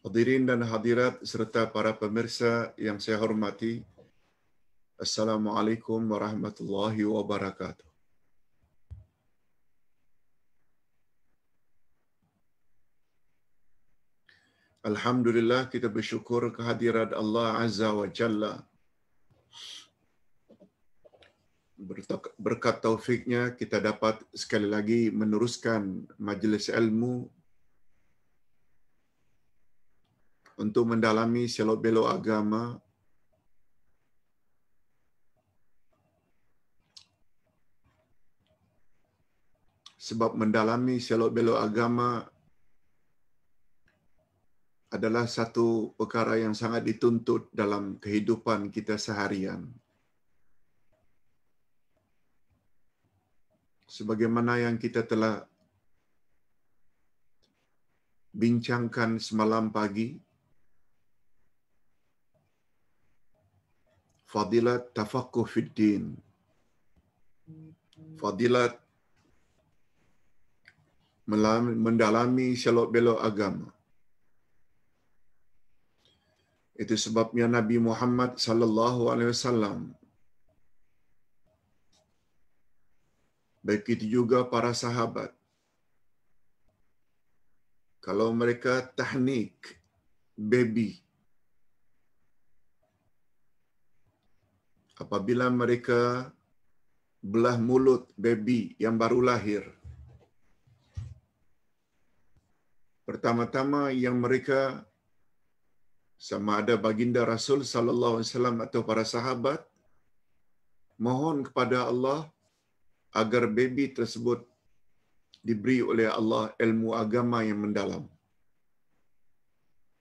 Hadirin dan hadirat serta para pemirsa yang saya hormati. Assalamualaikum warahmatullahi wabarakatuh. Alhamdulillah kita bersyukur kehadiran Allah Azza wa Jalla. Berkat taufiknya kita dapat sekali lagi meneruskan majlis ilmu untuk mendalami selok belok agama sebab mendalami selok belok agama adalah satu perkara yang sangat dituntut dalam kehidupan kita seharian sebagaimana yang kita telah bincangkan semalam pagi fadilat tafaqquh fid din fadilat mendalami syalok belok agama itu sebabnya Nabi Muhammad sallallahu alaihi wasallam begitu juga para sahabat kalau mereka tahnik baby apabila mereka belah mulut baby yang baru lahir. Pertama-tama yang mereka sama ada baginda Rasul sallallahu alaihi wasallam atau para sahabat mohon kepada Allah agar baby tersebut diberi oleh Allah ilmu agama yang mendalam.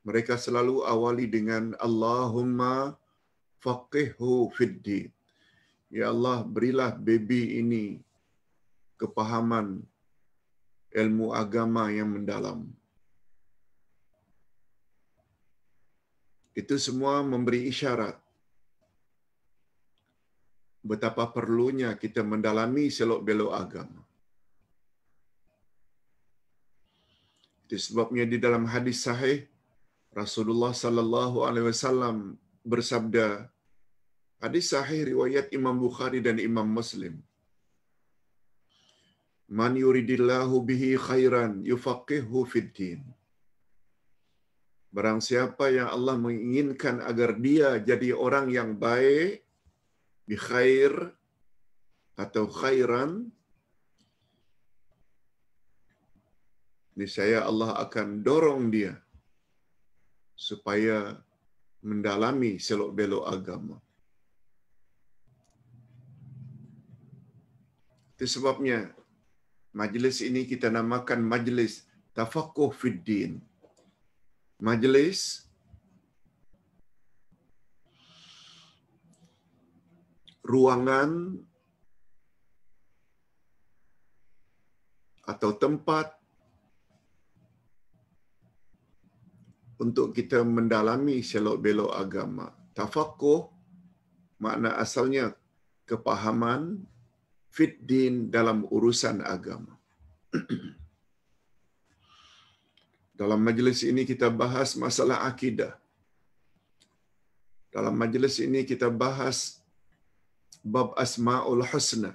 Mereka selalu awali dengan Allahumma faqihhu fiddin. Ya Allah, berilah baby ini kepahaman ilmu agama yang mendalam. Itu semua memberi isyarat betapa perlunya kita mendalami selok belok agama. Itu sebabnya di dalam hadis sahih Rasulullah sallallahu alaihi wasallam bersabda hadis sahih riwayat Imam Bukhari dan Imam Muslim Man yuridillahu bihi khairan yufaqihhu fid din Barang siapa yang Allah menginginkan agar dia jadi orang yang baik bi khair atau khairan niscaya Allah akan dorong dia supaya mendalami selok belok agama. Itu sebabnya majlis ini kita namakan majlis tafakuh fiddin. Majlis ruangan atau tempat untuk kita mendalami selok belok agama. Tafakuh makna asalnya kepahaman fit din dalam urusan agama. dalam majlis ini kita bahas masalah akidah. Dalam majlis ini kita bahas bab asmaul husna.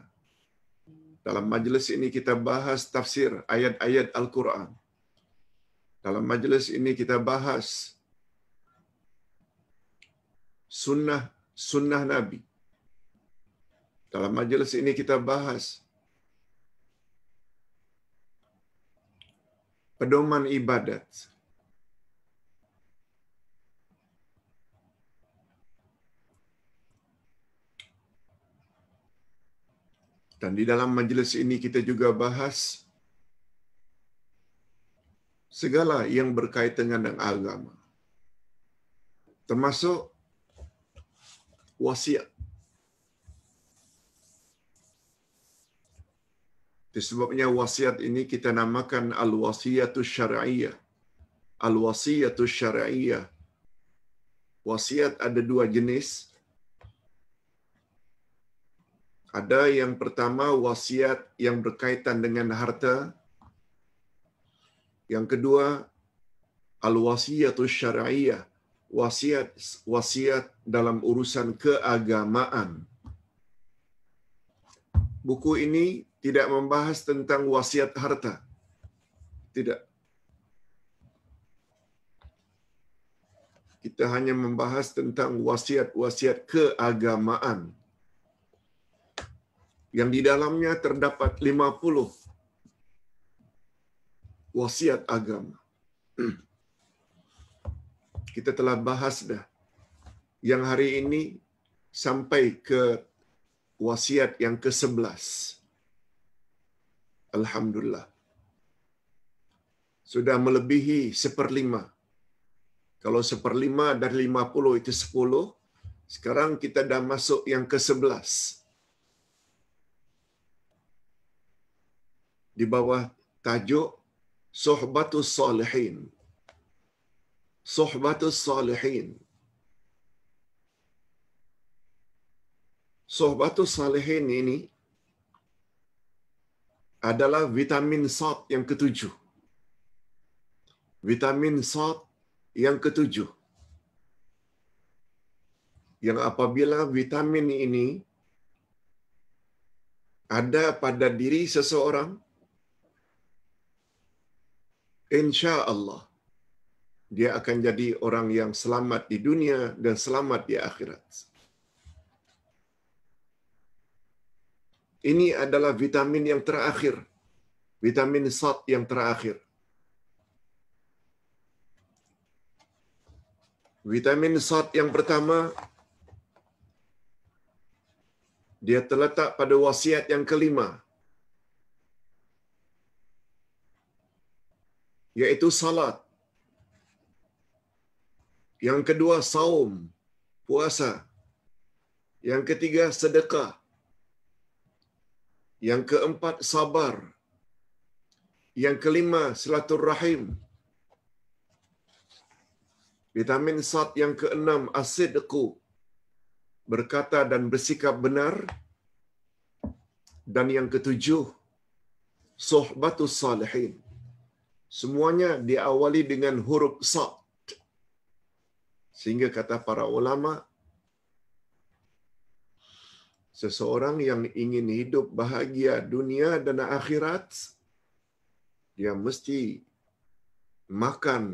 Dalam majlis ini kita bahas tafsir ayat-ayat Al-Quran dalam majlis ini kita bahas sunnah sunnah Nabi. Dalam majlis ini kita bahas pedoman ibadat. Dan di dalam majlis ini kita juga bahas segala yang berkaitan dengan agama. Termasuk wasiat. Disebabnya wasiat ini kita namakan al wasiatu syar'iyyah. al wasiatu syar'iyyah. Wasiat ada dua jenis. Ada yang pertama wasiat yang berkaitan dengan harta, Yang kedua, al-wasiyatus syariah wasiat wasiat dalam urusan keagamaan. Buku ini tidak membahas tentang wasiat harta. Tidak. Kita hanya membahas tentang wasiat-wasiat keagamaan. Yang di dalamnya terdapat 50 wasiat agama. Kita telah bahas dah yang hari ini sampai ke wasiat yang ke-11. Alhamdulillah. Sudah melebihi seperlima. Kalau seperlima dari lima puluh itu sepuluh, sekarang kita dah masuk yang ke-11. Di bawah tajuk suhbatus salihin suhbatus salihin suhbatus salihin ini adalah vitamin salt yang ketujuh vitamin salt yang ketujuh yang apabila vitamin ini ada pada diri seseorang insya Allah dia akan jadi orang yang selamat di dunia dan selamat di akhirat. Ini adalah vitamin yang terakhir. Vitamin sat yang terakhir. Vitamin sat yang pertama dia terletak pada wasiat yang kelima. yaitu salat. Yang kedua saum, puasa. Yang ketiga sedekah. Yang keempat sabar. Yang kelima silaturrahim, Vitamin sat yang keenam asidku. Berkata dan bersikap benar. Dan yang ketujuh sohbatus salihin semuanya diawali dengan huruf sad. Sehingga kata para ulama seseorang yang ingin hidup bahagia dunia dan akhirat dia mesti makan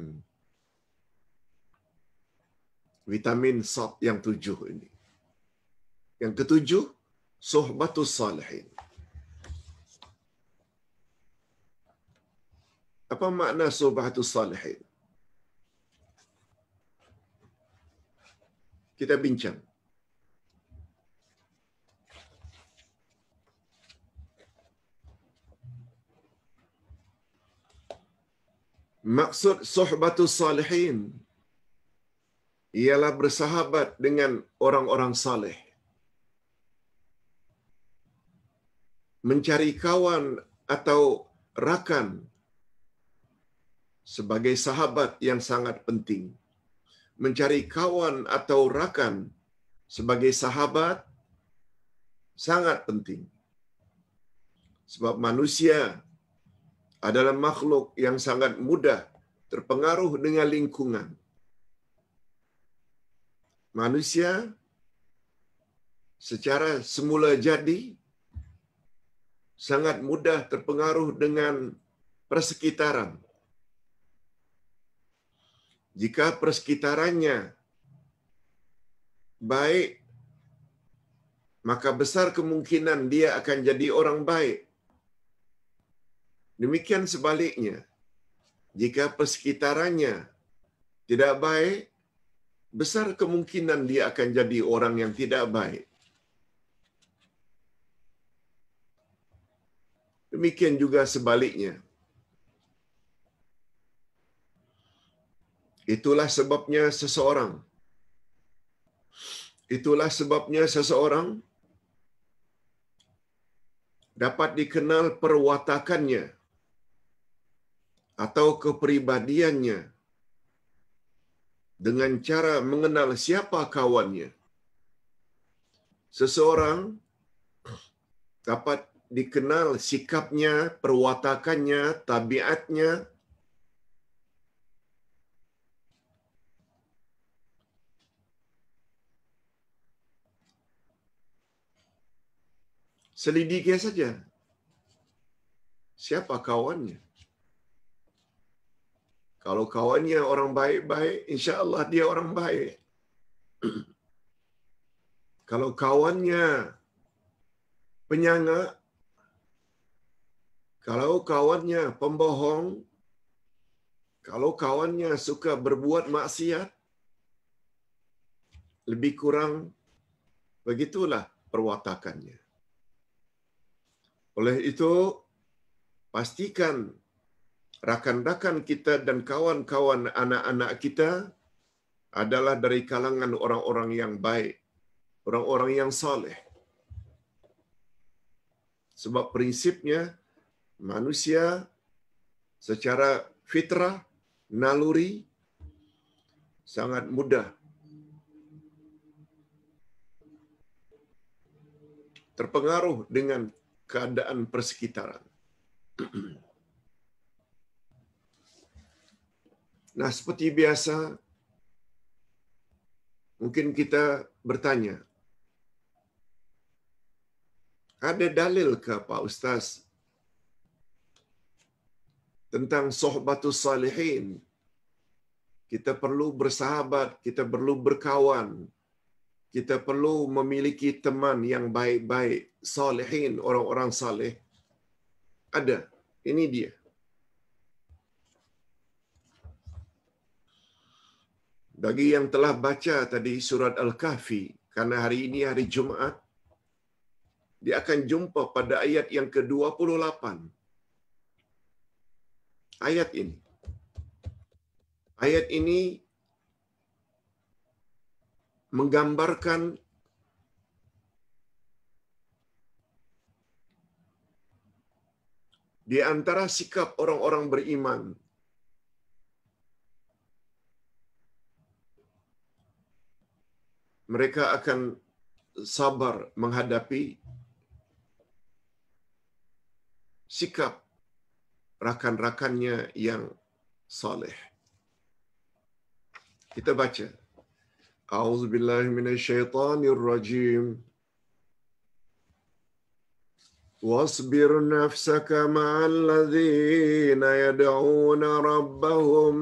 vitamin sad yang tujuh ini. Yang ketujuh, sohbatus salihin. apa makna sobatu salihin? Kita bincang. Maksud sohbatu salihin ialah bersahabat dengan orang-orang saleh. Mencari kawan atau rakan sebagai sahabat yang sangat penting. Mencari kawan atau rakan sebagai sahabat sangat penting. Sebab manusia adalah makhluk yang sangat mudah terpengaruh dengan lingkungan. Manusia secara semula jadi sangat mudah terpengaruh dengan persekitaran. Jika persekitarannya baik, maka besar kemungkinan dia akan jadi orang baik. Demikian sebaliknya, jika persekitarannya tidak baik, besar kemungkinan dia akan jadi orang yang tidak baik. Demikian juga sebaliknya. Itulah sebabnya seseorang. Itulah sebabnya seseorang dapat dikenal perwatakannya atau kepribadiannya dengan cara mengenal siapa kawannya. Seseorang dapat dikenal sikapnya, perwatakannya, tabiatnya, selidiki saja siapa kawannya. Kalau kawannya orang baik-baik, insya Allah dia orang baik. Kalau kawannya penyanga, kalau kawannya pembohong, kalau kawannya suka berbuat maksiat, lebih kurang begitulah perwatakannya. Oleh itu, pastikan rakan-rakan kita dan kawan-kawan anak-anak kita adalah dari kalangan orang-orang yang baik, orang-orang yang soleh. Sebab prinsipnya manusia secara fitrah, naluri, sangat mudah terpengaruh dengan keadaan persekitaran. Nah, seperti biasa, mungkin kita bertanya, ada dalil ke Pak Ustaz tentang sohbatus salihin? Kita perlu bersahabat, kita perlu berkawan, kita perlu memiliki teman yang baik-baik, salihin, orang-orang salih. Ada. Ini dia. Bagi yang telah baca tadi surat Al-Kahfi, karena hari ini hari Jumaat, dia akan jumpa pada ayat yang ke-28. Ayat ini. Ayat ini menggambarkan di antara sikap orang-orang beriman mereka akan sabar menghadapi sikap rakan-rakannya yang saleh Kita baca. أعوذ بالله من الشيطان الرجيم واصبر نفسك مع الذين يدعون ربهم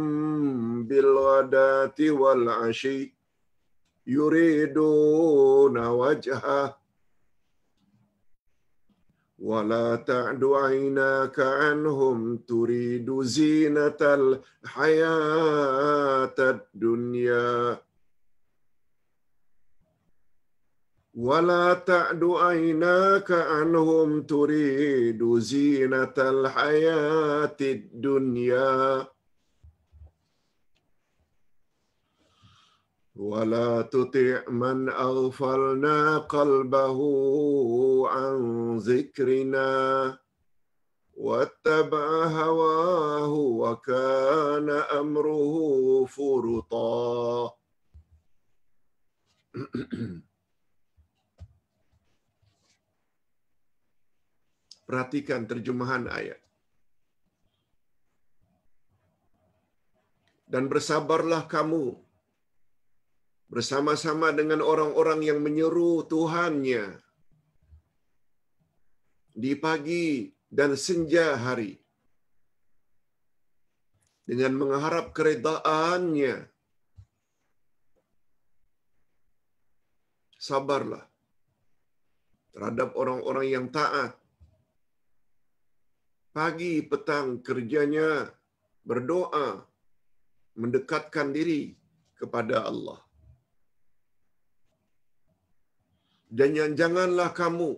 بالغداة والعشي يريدون وجهه ولا تعد عيناك عنهم تريد زينة الحياة الدنيا ولا تعد عيناك عنهم تريد زينة الحياة الدنيا ولا تطع من أغفلنا قلبه عن ذكرنا واتبع هواه وكان أمره فرطا Perhatikan terjemahan ayat. Dan bersabarlah kamu bersama-sama dengan orang-orang yang menyeru Tuhannya di pagi dan senja hari dengan mengharap keredaannya. Sabarlah terhadap orang-orang yang taat Pagi, petang kerjanya berdoa, mendekatkan diri kepada Allah. Dan janganlah kamu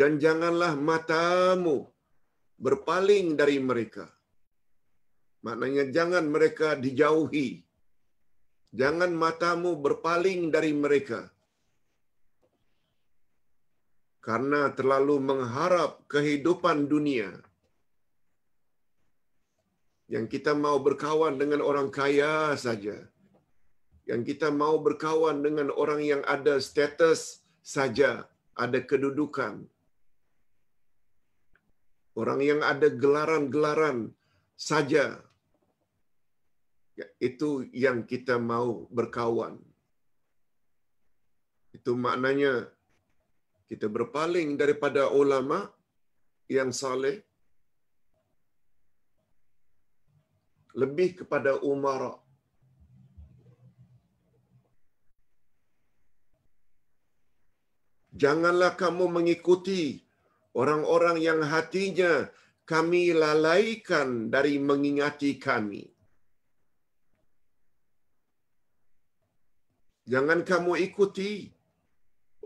dan janganlah matamu berpaling dari mereka. Maknanya jangan mereka dijauhi. Jangan matamu berpaling dari mereka. Karena terlalu mengharap kehidupan dunia. yang kita mau berkawan dengan orang kaya saja yang kita mau berkawan dengan orang yang ada status saja ada kedudukan orang yang ada gelaran-gelaran saja ya, itu yang kita mau berkawan itu maknanya kita berpaling daripada ulama yang saleh lebih kepada umara. Janganlah kamu mengikuti orang-orang yang hatinya kami lalaikan dari mengingati kami. Jangan kamu ikuti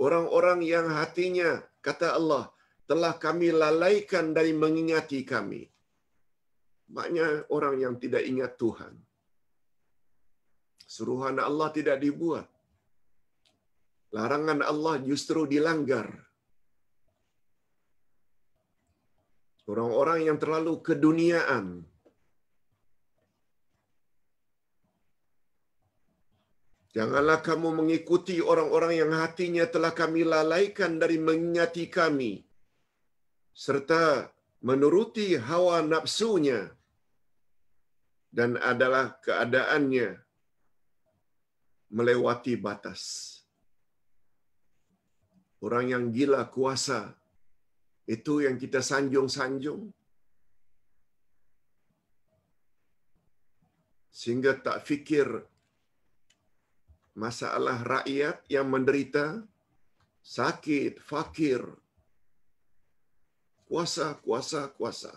orang-orang yang hatinya, kata Allah, telah kami lalaikan dari mengingati kami maknanya orang yang tidak ingat Tuhan. Suruhan Allah tidak dibuat. Larangan Allah justru dilanggar. Orang-orang yang terlalu keduniaan. Janganlah kamu mengikuti orang-orang yang hatinya telah kami lalaikan dari mengingati kami. Serta menuruti hawa nafsunya. dan adalah keadaannya melewati batas. Orang yang gila kuasa itu yang kita sanjung-sanjung. Sehingga tak fikir masalah rakyat yang menderita, sakit, fakir, kuasa, kuasa, kuasa.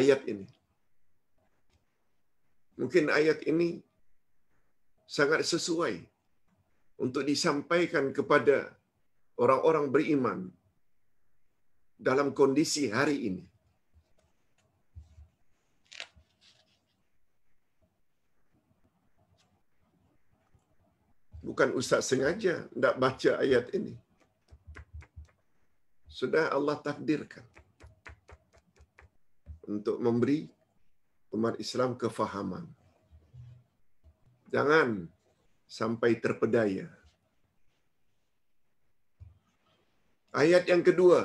ayat ini. Mungkin ayat ini sangat sesuai untuk disampaikan kepada orang-orang beriman dalam kondisi hari ini. Bukan Ustaz sengaja tidak baca ayat ini. Sudah Allah takdirkan untuk memberi umat Islam kefahaman. Jangan sampai terpedaya. Ayat yang kedua.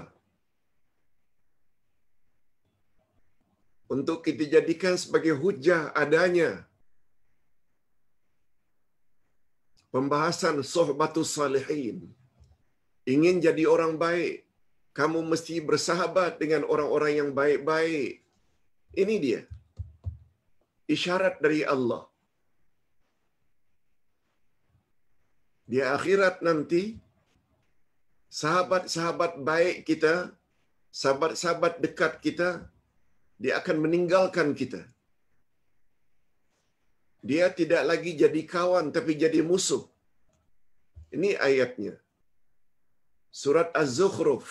Untuk kita jadikan sebagai hujah adanya pembahasan sohbatus salihin. Ingin jadi orang baik, kamu mesti bersahabat dengan orang-orang yang baik-baik. Ini dia. Isyarat dari Allah. Di akhirat nanti, sahabat-sahabat baik kita, sahabat-sahabat dekat kita, dia akan meninggalkan kita. Dia tidak lagi jadi kawan, tapi jadi musuh. Ini ayatnya. Surat Az-Zukhruf,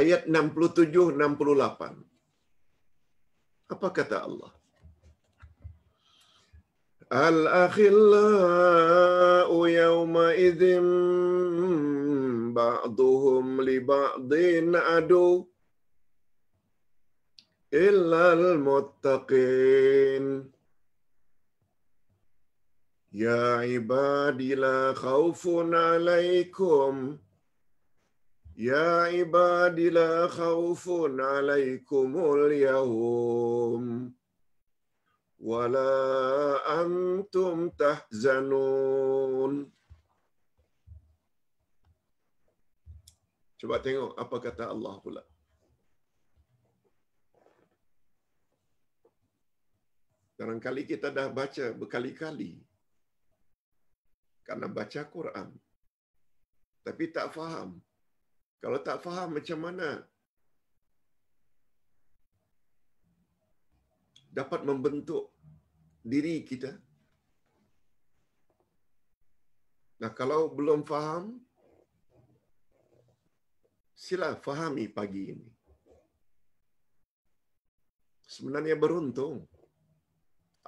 ayat 67-68. Apa الله الأخلاء يومئذ بعضهم لبعض عدو إلا المتقين يا عبادي لا خوف عليكم Ya عبادي khawfun خوف عليكم اليوم ولا أنتم تحزنون Cuba tengok apa kata Allah pula. Kali kita dah baca berkali-kali. Karena baca Quran. Tapi tak faham. Kalau tak faham macam mana dapat membentuk diri kita? Nah, kalau belum faham, sila fahami pagi ini. Sebenarnya beruntung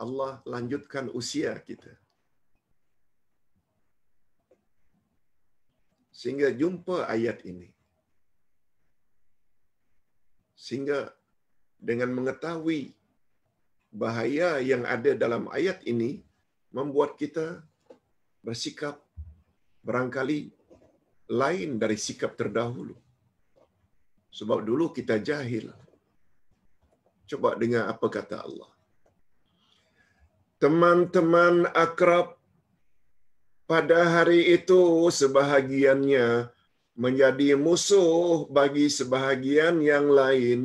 Allah lanjutkan usia kita. Sehingga jumpa ayat ini sehingga dengan mengetahui bahaya yang ada dalam ayat ini membuat kita bersikap berangkali lain dari sikap terdahulu sebab dulu kita jahil coba dengar apa kata Allah teman-teman akrab pada hari itu sebahagiannya menjadi musuh bagi sebahagian yang lain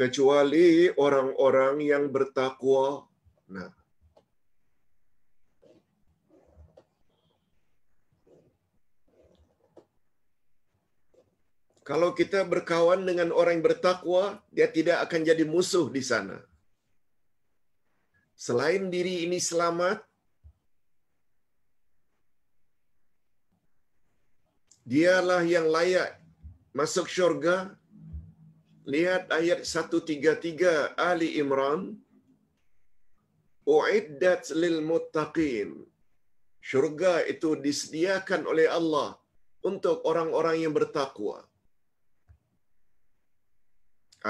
kecuali orang-orang yang bertakwa. Nah. Kalau kita berkawan dengan orang yang bertakwa, dia tidak akan jadi musuh di sana. Selain diri ini selamat, dialah yang layak masuk syurga. Lihat ayat 133 Ali Imran. Uiddat lil muttaqin. Syurga itu disediakan oleh Allah untuk orang-orang yang bertakwa.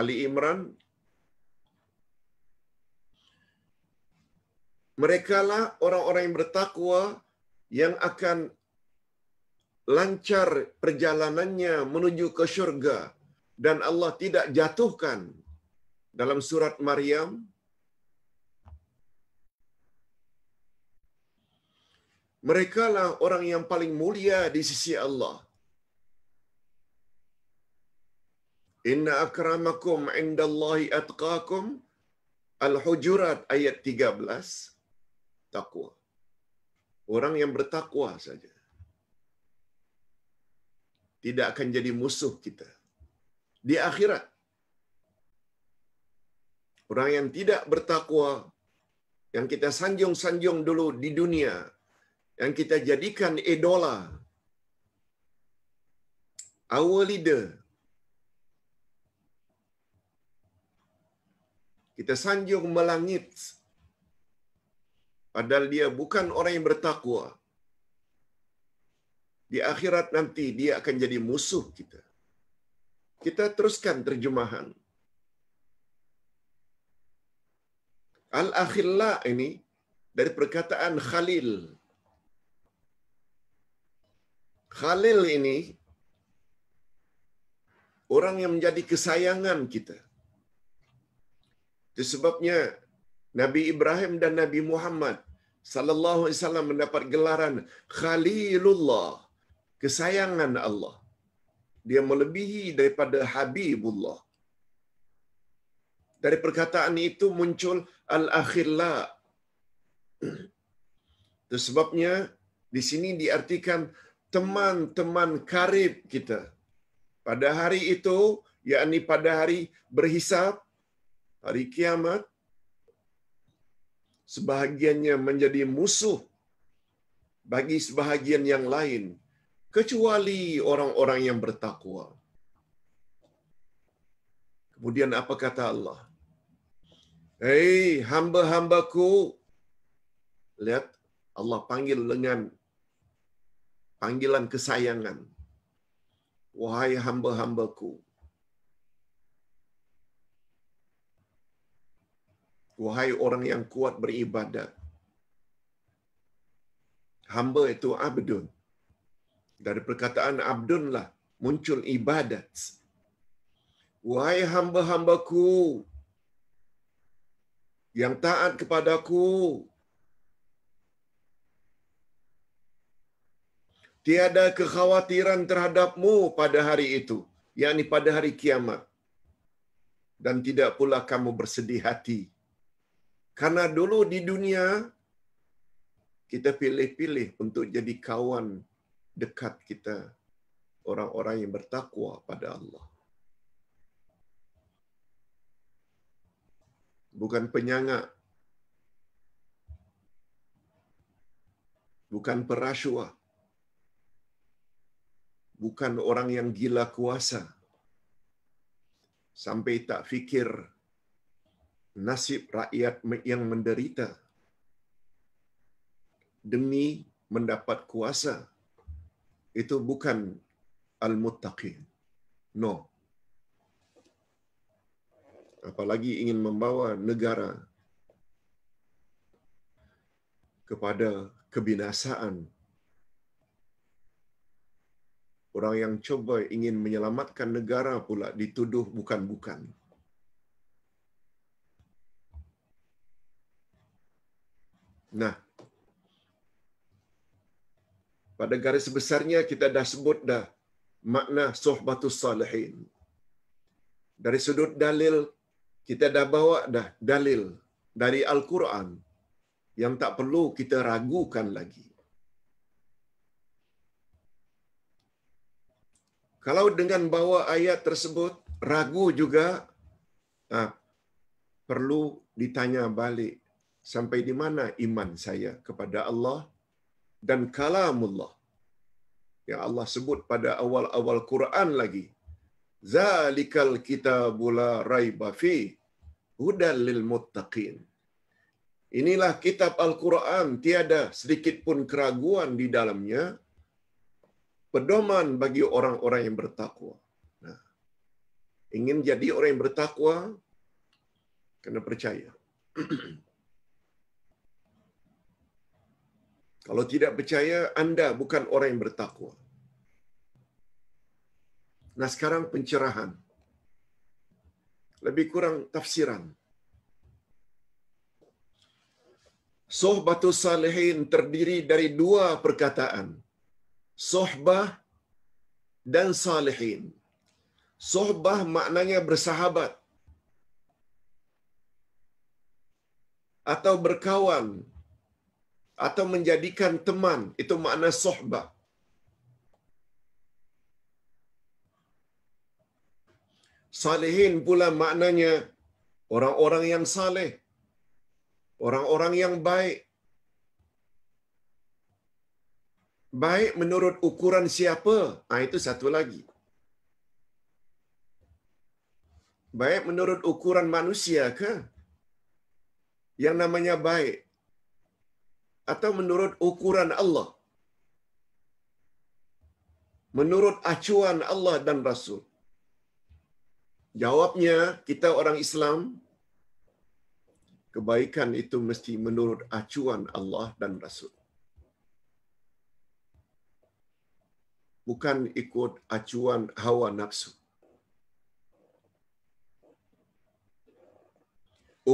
Ali Imran Merekalah orang-orang yang bertakwa yang akan lancar perjalanannya menuju ke syurga dan Allah tidak jatuhkan dalam surat Maryam Mereka lah orang yang paling mulia di sisi Allah Inna akramakum indallahi atqakum Al-Hujurat ayat 13 takwa orang yang bertakwa saja tidak akan jadi musuh kita di akhirat. Orang yang tidak bertakwa, yang kita sanjung-sanjung dulu di dunia, yang kita jadikan idola, our leader, kita sanjung melangit, padahal dia bukan orang yang bertakwa di akhirat nanti dia akan jadi musuh kita. Kita teruskan terjemahan. Al-akhilla ini dari perkataan khalil. Khalil ini orang yang menjadi kesayangan kita. Itu sebabnya Nabi Ibrahim dan Nabi Muhammad sallallahu alaihi wasallam mendapat gelaran khalilullah kesayangan Allah. Dia melebihi daripada Habibullah. Dari perkataan itu muncul al-akhilla. Itu sebabnya di sini diartikan teman-teman karib kita. Pada hari itu, yakni pada hari berhisap hari kiamat, sebahagiannya menjadi musuh bagi sebahagian yang lain, kecuali orang-orang yang bertakwa. Kemudian apa kata Allah? Hei, hamba-hambaku. Lihat, Allah panggil dengan panggilan kesayangan. Wahai hamba-hambaku. Wahai orang yang kuat beribadat. Hamba itu abdun dari perkataan Abdun lah muncul ibadat. Wahai hamba-hambaku yang taat kepadaku, tiada kekhawatiran terhadapmu pada hari itu, yakni pada hari kiamat. Dan tidak pula kamu bersedih hati. Karena dulu di dunia, kita pilih-pilih untuk jadi kawan dekat kita orang-orang yang bertakwa pada Allah. Bukan penyangak. Bukan perasuah. Bukan orang yang gila kuasa. Sampai tak fikir nasib rakyat yang menderita demi mendapat kuasa itu bukan al-muttaqin. No. Apalagi ingin membawa negara kepada kebinasaan. Orang yang cuba ingin menyelamatkan negara pula dituduh bukan-bukan. Nah, pada garis besarnya kita dah sebut dah makna sohbatus salihin. Dari sudut dalil, kita dah bawa dah dalil dari Al-Quran yang tak perlu kita ragukan lagi. Kalau dengan bawa ayat tersebut ragu juga, ah, perlu ditanya balik sampai di mana iman saya kepada Allah, dan kalamullah. Yang Allah sebut pada awal-awal Quran lagi. Zalikal kitabula raiba fi hudal lil muttaqin. Inilah kitab Al-Quran, tiada sedikit pun keraguan di dalamnya. Pedoman bagi orang-orang yang bertakwa. Nah, ingin jadi orang yang bertakwa, kena percaya. Kalau tidak percaya, anda bukan orang yang bertakwa. Nah sekarang pencerahan. Lebih kurang tafsiran. Sohbatul Salihin terdiri dari dua perkataan. Sohbah dan Salihin. Sohbah maknanya bersahabat. Atau berkawan. Berkawan atau menjadikan teman itu makna sohbah. Salihin pula maknanya orang-orang yang saleh, orang-orang yang baik. Baik menurut ukuran siapa? Ah itu satu lagi. Baik menurut ukuran manusia ke? Yang namanya baik atau menurut ukuran Allah. Menurut acuan Allah dan Rasul. Jawabnya, kita orang Islam, kebaikan itu mesti menurut acuan Allah dan Rasul. Bukan ikut acuan hawa nafsu.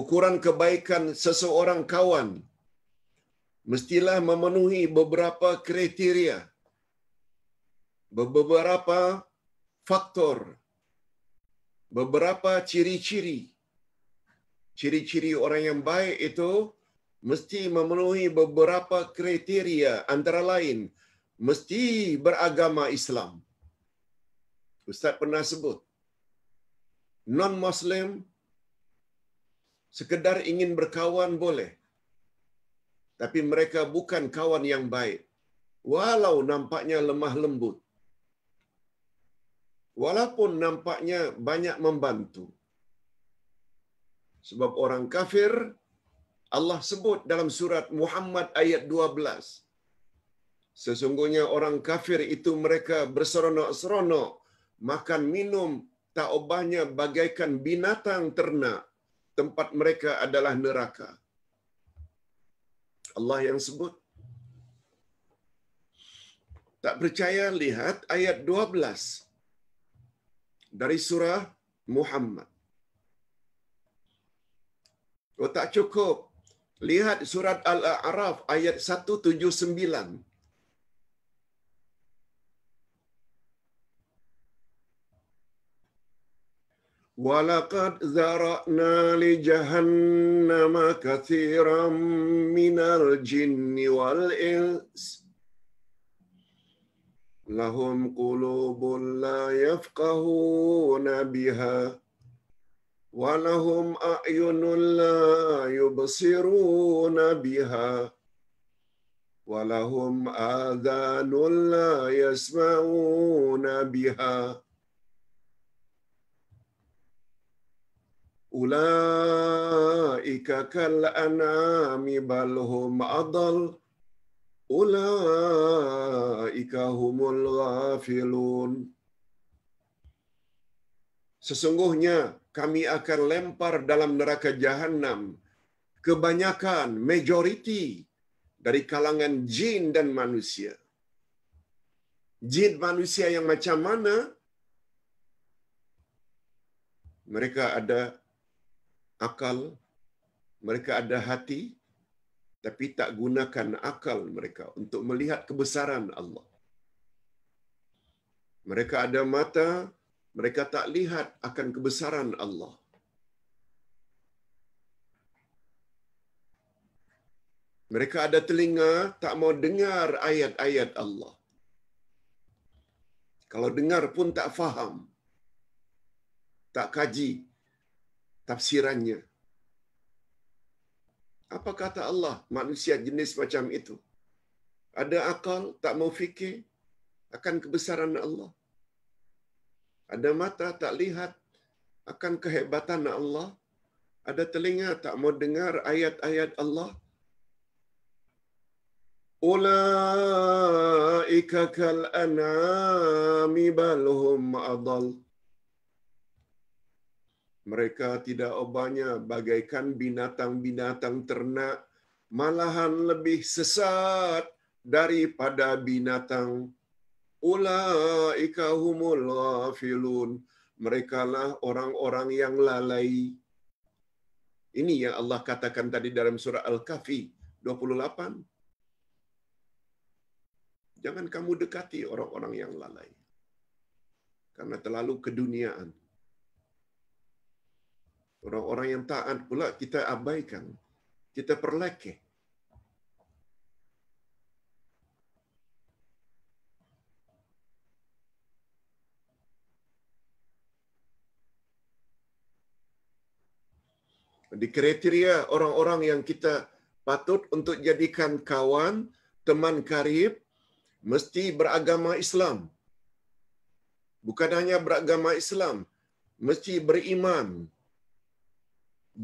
Ukuran kebaikan seseorang kawan, mestilah memenuhi beberapa kriteria, beberapa faktor, beberapa ciri-ciri. Ciri-ciri orang yang baik itu mesti memenuhi beberapa kriteria antara lain mesti beragama Islam. Ustaz pernah sebut non muslim sekedar ingin berkawan boleh tapi mereka bukan kawan yang baik. Walau nampaknya lemah lembut. Walaupun nampaknya banyak membantu. Sebab orang kafir Allah sebut dalam surat Muhammad ayat 12. Sesungguhnya orang kafir itu mereka berseronok-seronok, makan minum tak obahnya bagaikan binatang ternak. Tempat mereka adalah neraka. Allah yang sebut. Tak percaya lihat ayat 12 dari surah Muhammad. Oh tak cukup. Lihat surat Al-A'raf ayat 179. ولقد ذرأنا لجهنم كثيرا من الجن والإنس لهم قلوب لا يفقهون بها ولهم أعين لا يبصرون بها ولهم آذان لا يسمعون بها أولئك كالأنعام بل هم أضل أولئك هم Sesungguhnya kami akan lempar dalam neraka jahanam kebanyakan majoriti dari kalangan jin dan manusia. Jin manusia yang macam mana? Mereka ada akal, mereka ada hati tapi tak gunakan akal mereka untuk melihat kebesaran Allah. Mereka ada mata, mereka tak lihat akan kebesaran Allah. Mereka ada telinga, tak mau dengar ayat-ayat Allah. Kalau dengar pun tak faham. Tak kaji, tafsirannya. Apa kata Allah manusia jenis macam itu? Ada akal, tak mau fikir akan kebesaran Allah. Ada mata, tak lihat akan kehebatan Allah. Ada telinga, tak mau dengar ayat-ayat Allah. Ulaika kal anami baluhum adal. Mereka tidak obanya bagaikan binatang-binatang ternak, malahan lebih sesat daripada binatang. Ula humul filun Mereka lah orang-orang yang lalai. Ini yang Allah katakan tadi dalam surah Al-Kahfi 28. Jangan kamu dekati orang-orang yang lalai. Karena terlalu keduniaan. Orang-orang yang taat pula kita abaikan. Kita perlekeh. Di kriteria orang-orang yang kita patut untuk jadikan kawan, teman karib, mesti beragama Islam. Bukan hanya beragama Islam, mesti beriman,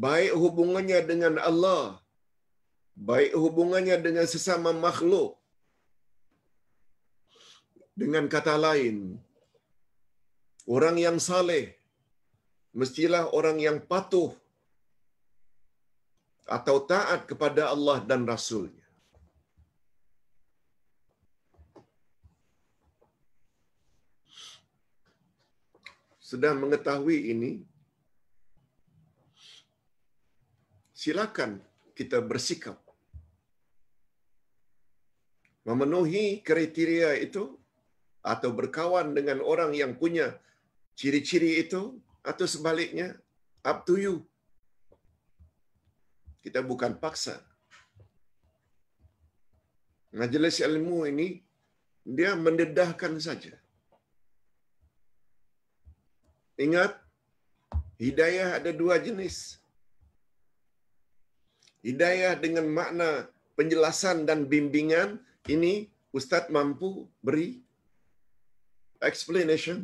baik hubungannya dengan Allah, baik hubungannya dengan sesama makhluk. Dengan kata lain, orang yang saleh mestilah orang yang patuh atau taat kepada Allah dan Rasulnya. Sedang mengetahui ini, silakan kita bersikap memenuhi kriteria itu atau berkawan dengan orang yang punya ciri-ciri itu atau sebaliknya up to you kita bukan paksa majelis ilmu ini dia mendedahkan saja ingat hidayah ada dua jenis Hidayah dengan makna penjelasan dan bimbingan ini Ustaz mampu beri explanation.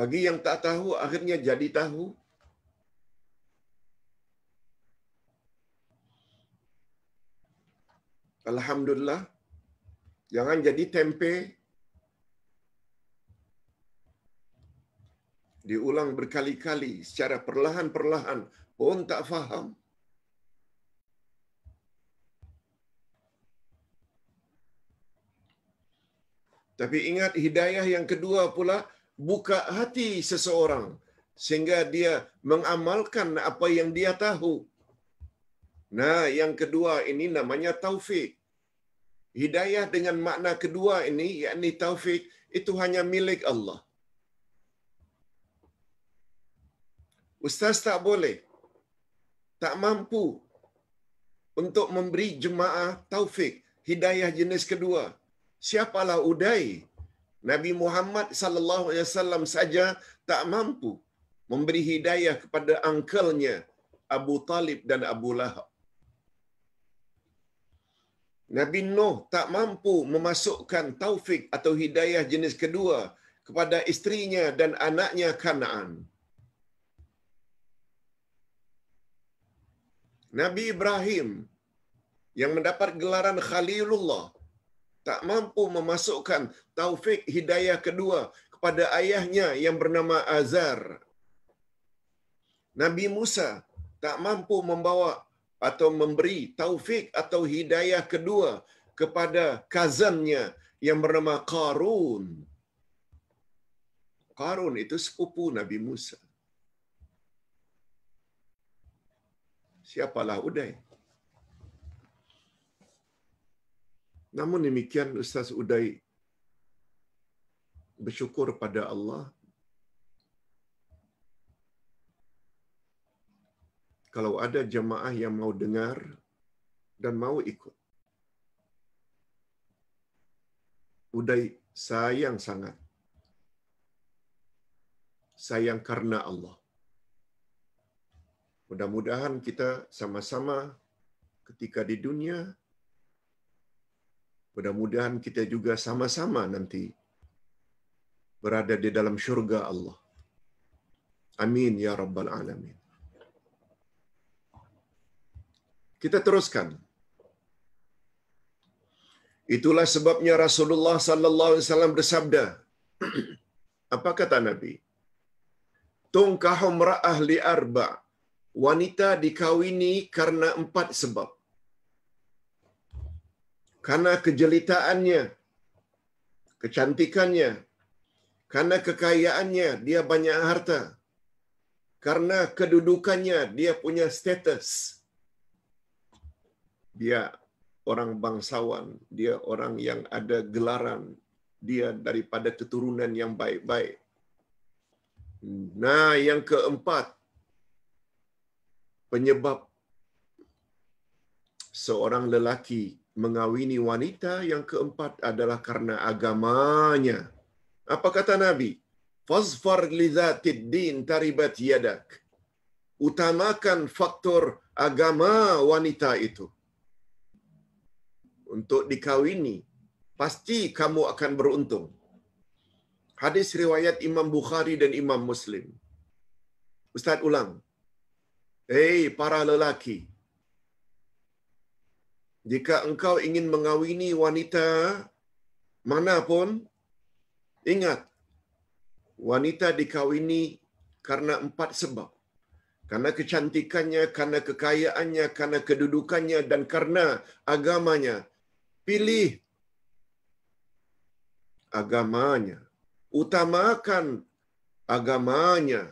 Bagi yang tak tahu akhirnya jadi tahu. Alhamdulillah. Jangan jadi tempe diulang berkali-kali secara perlahan-perlahan pun tak faham. Tapi ingat hidayah yang kedua pula buka hati seseorang sehingga dia mengamalkan apa yang dia tahu. Nah, yang kedua ini namanya taufik. Hidayah dengan makna kedua ini yakni taufik itu hanya milik Allah. Ustaz tak boleh, tak mampu untuk memberi jemaah taufik hidayah jenis kedua. Siapalah Uday? Nabi Muhammad sallallahu alaihi wasallam saja tak mampu memberi hidayah kepada angkelnya Abu Talib dan Abu Lahab. Nabi Nuh tak mampu memasukkan taufik atau hidayah jenis kedua kepada istrinya dan anaknya Kanaan. Nabi Ibrahim yang mendapat gelaran Khalilullah tak mampu memasukkan taufik hidayah kedua kepada ayahnya yang bernama Azar. Nabi Musa tak mampu membawa atau memberi taufik atau hidayah kedua kepada kazannya yang bernama Karun. Karun itu sepupu Nabi Musa. siapalah Uday. Namun demikian Ustaz Uday bersyukur pada Allah kalau ada jemaah yang mau dengar dan mau ikut. Uday sayang sangat. Sayang karena Allah. Mudah-mudahan kita sama-sama ketika di dunia, mudah-mudahan kita juga sama-sama nanti berada di dalam syurga Allah. Amin ya Rabbal Alamin. Kita teruskan. Itulah sebabnya Rasulullah sallallahu alaihi wasallam bersabda, apa kata Nabi? Tungkahum ra'ah li arba' wanita dikawini karena empat sebab. Karena kejelitaannya, kecantikannya, karena kekayaannya, dia banyak harta. Karena kedudukannya, dia punya status. Dia orang bangsawan, dia orang yang ada gelaran, dia daripada keturunan yang baik-baik. Nah, yang keempat, penyebab seorang lelaki mengawini wanita yang keempat adalah karena agamanya. Apa kata Nabi? Fazfar li zatid din taribat yadak. Utamakan faktor agama wanita itu. Untuk dikawini, pasti kamu akan beruntung. Hadis riwayat Imam Bukhari dan Imam Muslim. Ustaz ulang. Hei para lelaki. Jika engkau ingin mengawini wanita manapun, ingat. Wanita dikawini karena empat sebab. Karena kecantikannya, karena kekayaannya, karena kedudukannya, dan karena agamanya. Pilih agamanya. Utamakan agamanya. Agamanya.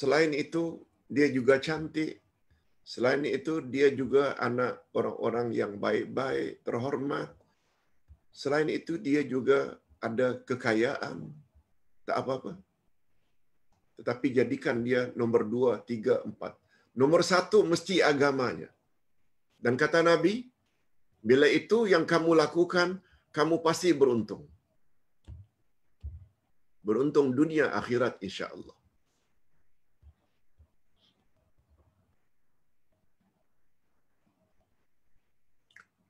Selain itu, dia juga cantik. Selain itu, dia juga anak orang-orang yang baik-baik, terhormat. Selain itu, dia juga ada kekayaan. Tak apa-apa. Tetapi jadikan dia nomor dua, tiga, empat. Nomor satu mesti agamanya. Dan kata Nabi, bila itu yang kamu lakukan, kamu pasti beruntung. Beruntung dunia akhirat insya Allah.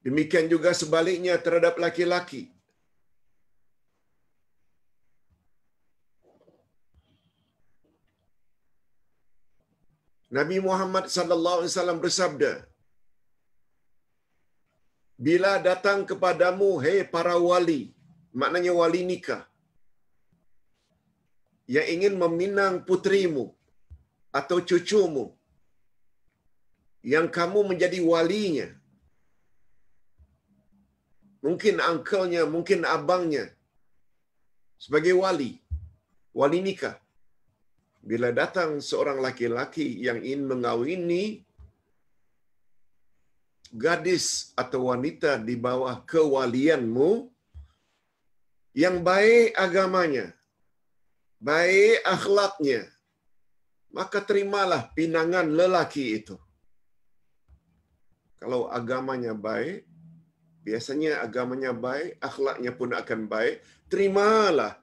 Demikian juga sebaliknya terhadap laki-laki. Nabi Muhammad sallallahu alaihi wasallam bersabda, "Bila datang kepadamu hey para wali, maknanya wali nikah, yang ingin meminang putrimu atau cucumu yang kamu menjadi walinya, mungkin angkelnya, mungkin abangnya sebagai wali, wali nikah. Bila datang seorang laki-laki yang ingin mengawini gadis atau wanita di bawah kewalianmu yang baik agamanya, baik akhlaknya, maka terimalah pinangan lelaki itu. Kalau agamanya baik, biasanya agamanya baik, akhlaknya pun akan baik, terimalah.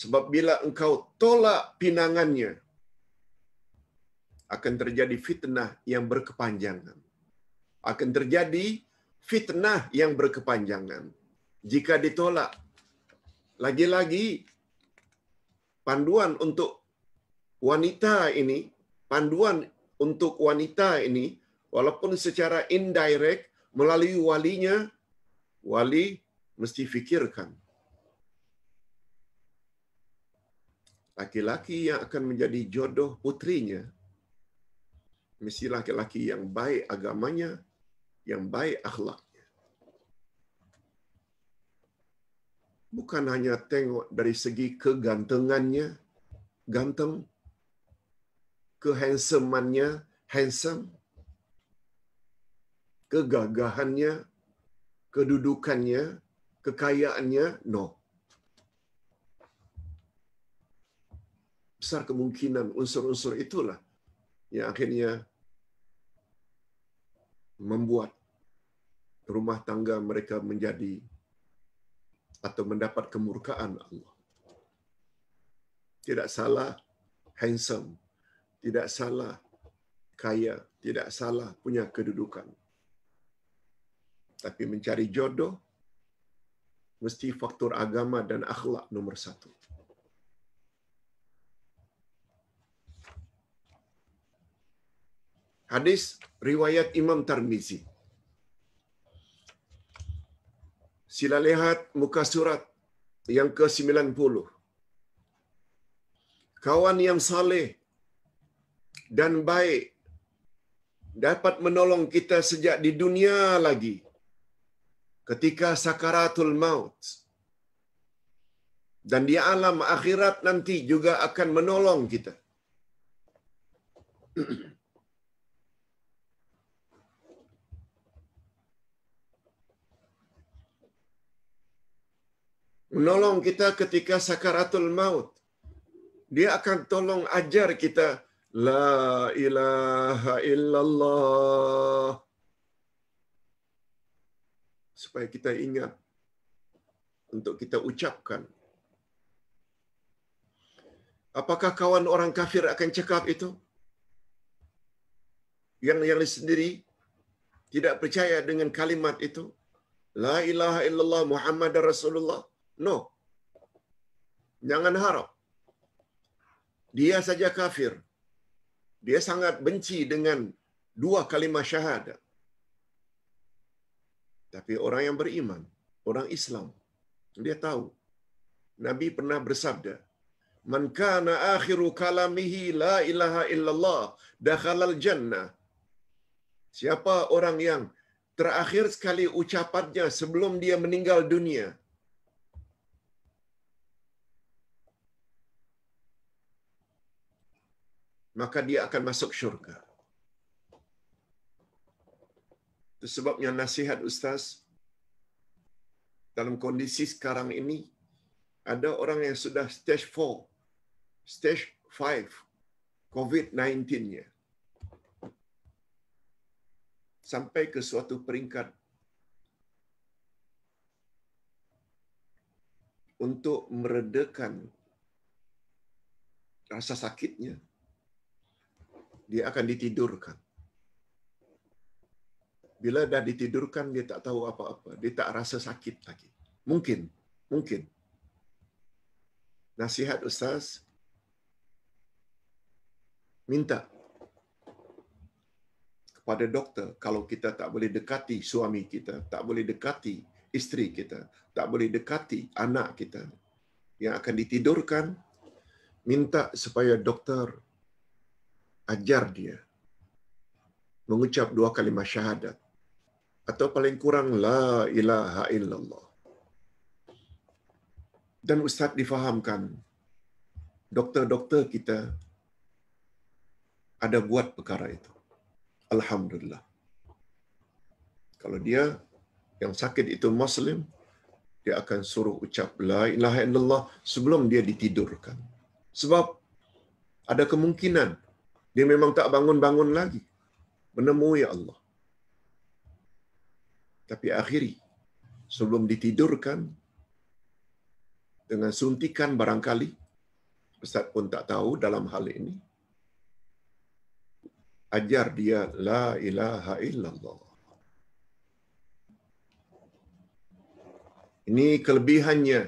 Sebab bila engkau tolak pinangannya, akan terjadi fitnah yang berkepanjangan. Akan terjadi fitnah yang berkepanjangan. Jika ditolak, lagi-lagi panduan untuk wanita ini, panduan untuk wanita ini, walaupun secara indirect melalui walinya wali mesti fikirkan laki-laki yang akan menjadi jodoh putrinya mesti laki-laki yang baik agamanya yang baik akhlaknya bukan hanya tengok dari segi kegantengannya ganteng kehandsomeannya handsome kegagahannya kedudukannya, kekayaannya, no. Besar kemungkinan unsur-unsur itulah yang akhirnya membuat rumah tangga mereka menjadi atau mendapat kemurkaan Allah. Tidak salah handsome, tidak salah kaya, tidak salah punya kedudukan. Tapi mencari jodoh, mesti faktor agama dan akhlak nomor satu. Hadis riwayat Imam Tirmizi. Sila lihat muka surat yang ke-90. Kawan yang saleh dan baik dapat menolong kita sejak di dunia lagi ketika sakaratul maut dan di alam akhirat nanti juga akan menolong kita. Menolong kita ketika sakaratul maut. Dia akan tolong ajar kita la ilaha illallah supaya kita ingat untuk kita ucapkan. Apakah kawan orang kafir akan cakap itu? Yang yang sendiri tidak percaya dengan kalimat itu. La ilaha illallah Muhammad Rasulullah. No. Jangan harap. Dia saja kafir. Dia sangat benci dengan dua kalimat syahadat. Tapi orang yang beriman, orang Islam, dia tahu. Nabi pernah bersabda, "Man kana akhiru kalamihi la ilaha illallah, dakhala jannah Siapa orang yang terakhir sekali ucapannya sebelum dia meninggal dunia, maka dia akan masuk syurga. Itu Sebabnya nasihat Ustaz, dalam kondisi sekarang ini, ada orang yang sudah stage 4, stage 5, COVID-19-nya. Sampai ke suatu peringkat untuk meredakan rasa sakitnya, dia akan ditidurkan bila dah ditidurkan dia tak tahu apa-apa, dia tak rasa sakit lagi. Mungkin, mungkin. Nasihat ustaz minta kepada doktor kalau kita tak boleh dekati suami kita, tak boleh dekati isteri kita, tak boleh dekati anak kita yang akan ditidurkan, minta supaya doktor ajar dia mengucap dua kalimah syahadat atau paling kurang la ilaha illallah. Dan Ustaz difahamkan, doktor-doktor kita ada buat perkara itu. Alhamdulillah. Kalau dia yang sakit itu Muslim, dia akan suruh ucap la ilaha illallah sebelum dia ditidurkan. Sebab ada kemungkinan dia memang tak bangun-bangun lagi menemui Allah tapi akhiri sebelum ditidurkan dengan suntikan barangkali pesat pun tak tahu dalam hal ini ajar dia la ilaha illallah ini kelebihannya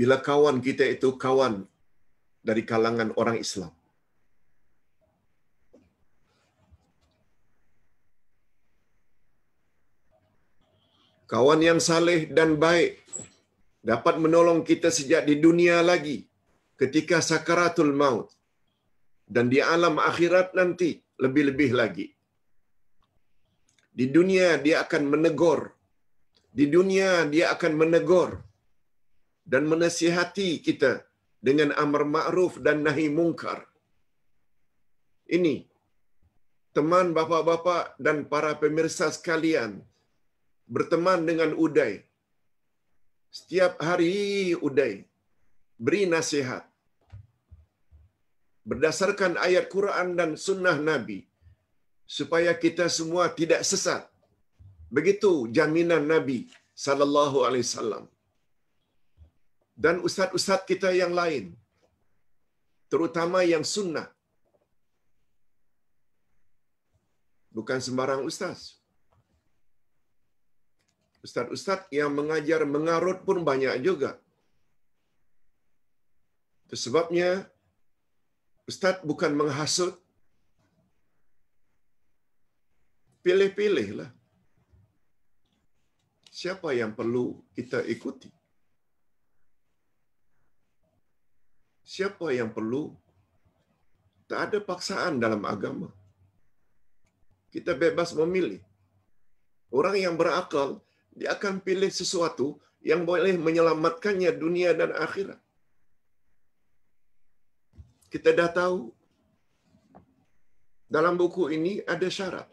bila kawan kita itu kawan dari kalangan orang Islam kawan yang saleh dan baik dapat menolong kita sejak di dunia lagi ketika sakaratul maut dan di alam akhirat nanti lebih-lebih lagi. Di dunia dia akan menegur. Di dunia dia akan menegur dan menasihati kita dengan amar ma'ruf dan nahi mungkar. Ini teman bapa-bapa dan para pemirsa sekalian, berteman dengan Uday. Setiap hari Uday beri nasihat. Berdasarkan ayat Quran dan sunnah Nabi. Supaya kita semua tidak sesat. Begitu jaminan Nabi sallallahu alaihi wasallam. Dan ustaz-ustaz kita yang lain. Terutama yang sunnah. Bukan sembarang ustaz. Ustaz-ustaz yang mengajar mengarut pun banyak juga. Itu sebabnya Ustaz bukan menghasut. Pilih-pilihlah. Siapa yang perlu kita ikuti? Siapa yang perlu? Tak ada paksaan dalam agama. Kita bebas memilih. Orang yang berakal, dia akan pilih sesuatu yang boleh menyelamatkannya dunia dan akhirat. Kita dah tahu dalam buku ini ada syarat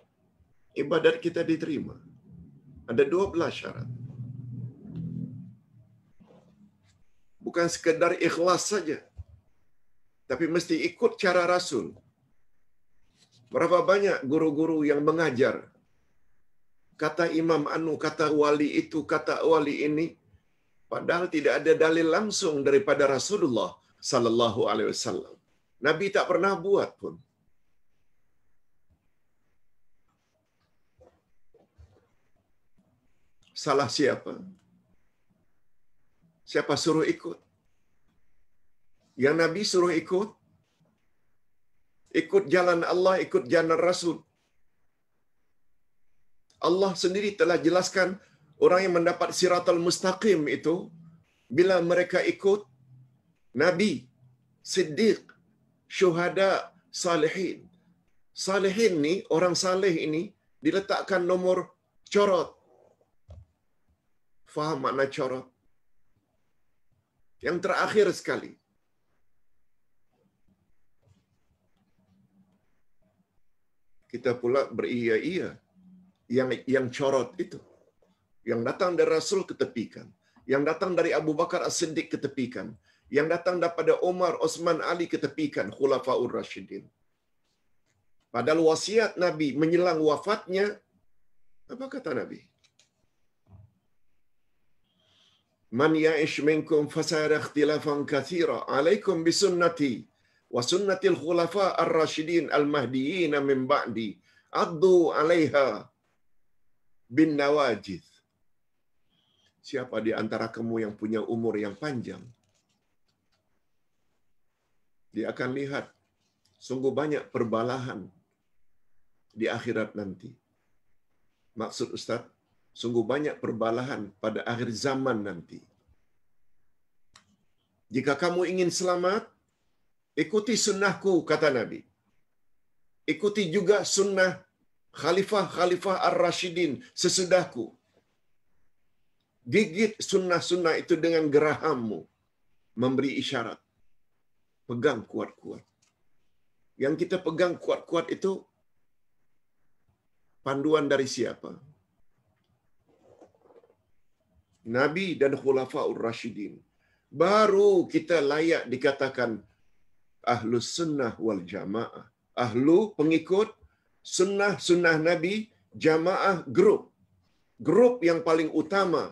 ibadat kita diterima. Ada dua belas syarat. Bukan sekedar ikhlas saja. Tapi mesti ikut cara Rasul. Berapa banyak guru-guru yang mengajar kata imam anu, kata wali itu, kata wali ini. Padahal tidak ada dalil langsung daripada Rasulullah sallallahu alaihi wasallam. Nabi tak pernah buat pun. Salah siapa? Siapa suruh ikut? Yang Nabi suruh ikut? Ikut jalan Allah, ikut jalan Rasul. Allah sendiri telah jelaskan orang yang mendapat Siratul mustaqim itu bila mereka ikut nabi siddiq syuhada salihin salihin ni orang saleh ini diletakkan nomor corot faham makna corot yang terakhir sekali kita pula beriya-iya yang yang corot itu. Yang datang dari Rasul ketepikan. Yang datang dari Abu Bakar As-Siddiq ketepikan. Yang datang daripada Umar, Osman, Ali ketepikan. Khulafaur Rashidin. Padahal wasiat Nabi menyelang wafatnya, apa kata Nabi? Man ya'ish minkum fasayara ikhtilafan kathira alaikum sunnati, wa sunnatil khulafa ar-rashidin al-mahdiyina min ba'di addu alaiha bin Nawajid. Siapa di antara kamu yang punya umur yang panjang? Dia akan lihat sungguh banyak perbalahan di akhirat nanti. Maksud Ustaz, sungguh banyak perbalahan pada akhir zaman nanti. Jika kamu ingin selamat, ikuti sunnahku, kata Nabi. Ikuti juga sunnah khalifah-khalifah ar-rashidin sesudahku. Gigit sunnah-sunnah itu dengan gerahammu. Memberi isyarat. Pegang kuat-kuat. Yang kita pegang kuat-kuat itu panduan dari siapa? Nabi dan khulafaur rashidin. Baru kita layak dikatakan ahlus sunnah wal jamaah. Ahlu pengikut sunnah-sunnah Nabi jamaah grup. Grup yang paling utama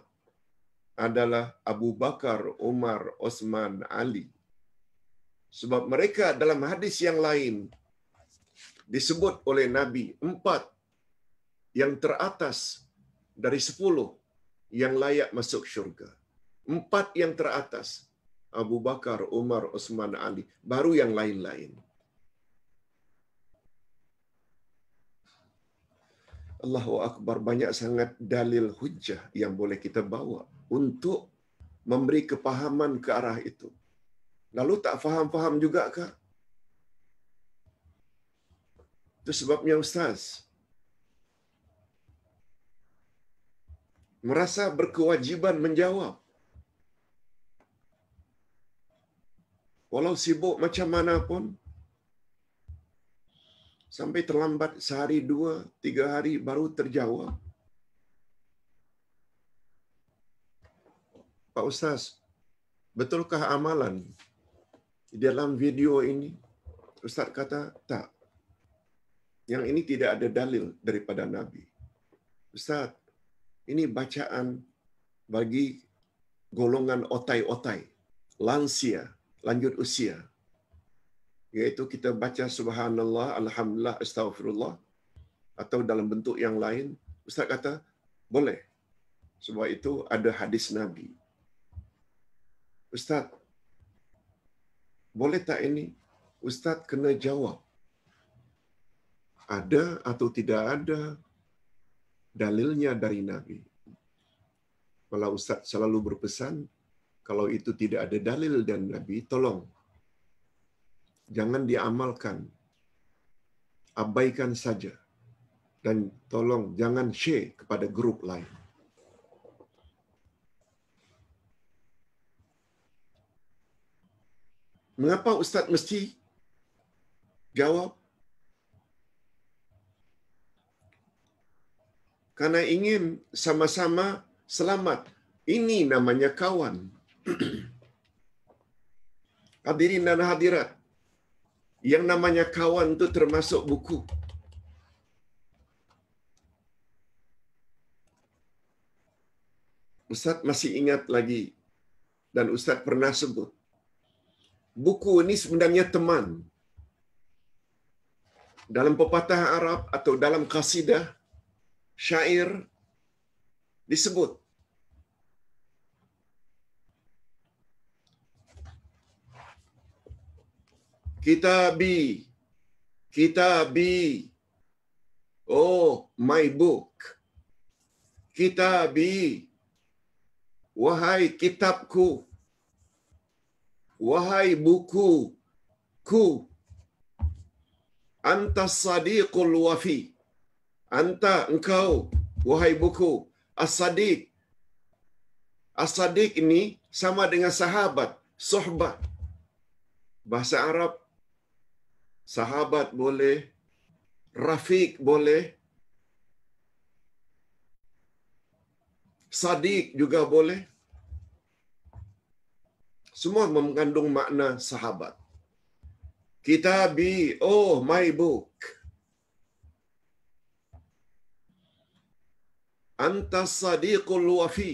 adalah Abu Bakar, Umar, Osman, Ali. Sebab mereka dalam hadis yang lain disebut oleh Nabi empat yang teratas dari sepuluh yang layak masuk syurga. Empat yang teratas, Abu Bakar, Umar, Osman, Ali. Baru yang lain-lain. Allahu Akbar banyak sangat dalil hujjah yang boleh kita bawa untuk memberi kepahaman ke arah itu. Lalu tak faham-faham juga kah? Itu sebabnya Ustaz. Merasa berkewajiban menjawab. Walau sibuk macam mana pun, sampai terlambat sehari dua tiga hari baru terjawab Pak Ustaz, betulkah amalan di dalam video ini? Ustaz kata, tak. Yang ini tidak ada dalil daripada Nabi. Ustaz, ini bacaan bagi golongan otai-otai, lansia, lanjut usia iaitu kita baca subhanallah, alhamdulillah, Astaghfirullah, atau dalam bentuk yang lain. Ustaz kata, boleh. Sebab itu ada hadis Nabi. Ustaz, boleh tak ini? Ustaz kena jawab. Ada atau tidak ada dalilnya dari Nabi. Malah Ustaz selalu berpesan, kalau itu tidak ada dalil dan Nabi, tolong jangan diamalkan. Abaikan saja. Dan tolong jangan share kepada grup lain. Mengapa Ustaz mesti jawab? Karena ingin sama-sama selamat. Ini namanya kawan. Hadirin dan hadirat, yang namanya kawan itu termasuk buku. Ustaz masih ingat lagi dan Ustaz pernah sebut. Buku ini sebenarnya teman. Dalam pepatah Arab atau dalam kasidah, syair disebut kitabi kitabi oh my book kitabi wahai kitabku wahai buku ku anta sadiqul wafi anta engkau wahai buku as-sadiq as-sadiq ini sama dengan sahabat sohbat bahasa arab sahabat boleh, rafiq boleh, sadiq juga boleh. Semua mengandung makna sahabat. Kita Kitabi, oh my book. Antas sadiqul wafi.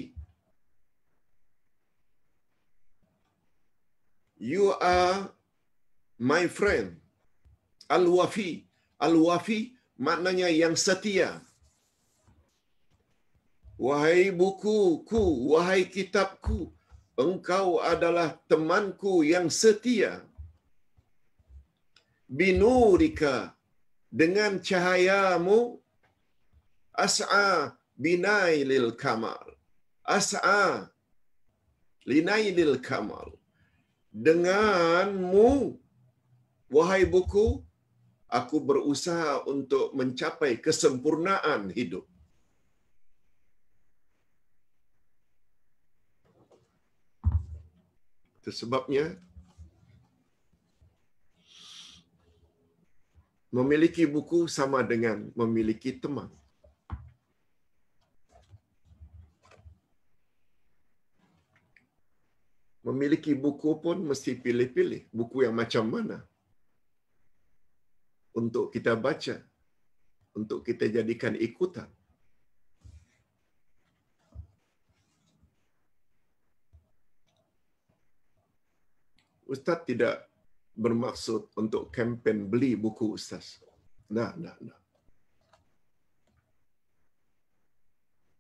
You are my friend. Al-Wafi. Al-Wafi maknanya yang setia. Wahai buku ku, wahai kitabku, engkau adalah temanku yang setia. Binurika dengan cahayamu as'a binailil kamal. As'a linailil kamal. Denganmu, wahai buku, aku berusaha untuk mencapai kesempurnaan hidup. Itu sebabnya memiliki buku sama dengan memiliki teman. Memiliki buku pun mesti pilih-pilih. Buku yang macam mana? untuk kita baca, untuk kita jadikan ikutan. Ustaz tidak bermaksud untuk kempen beli buku Ustaz. Nah, nah, nah.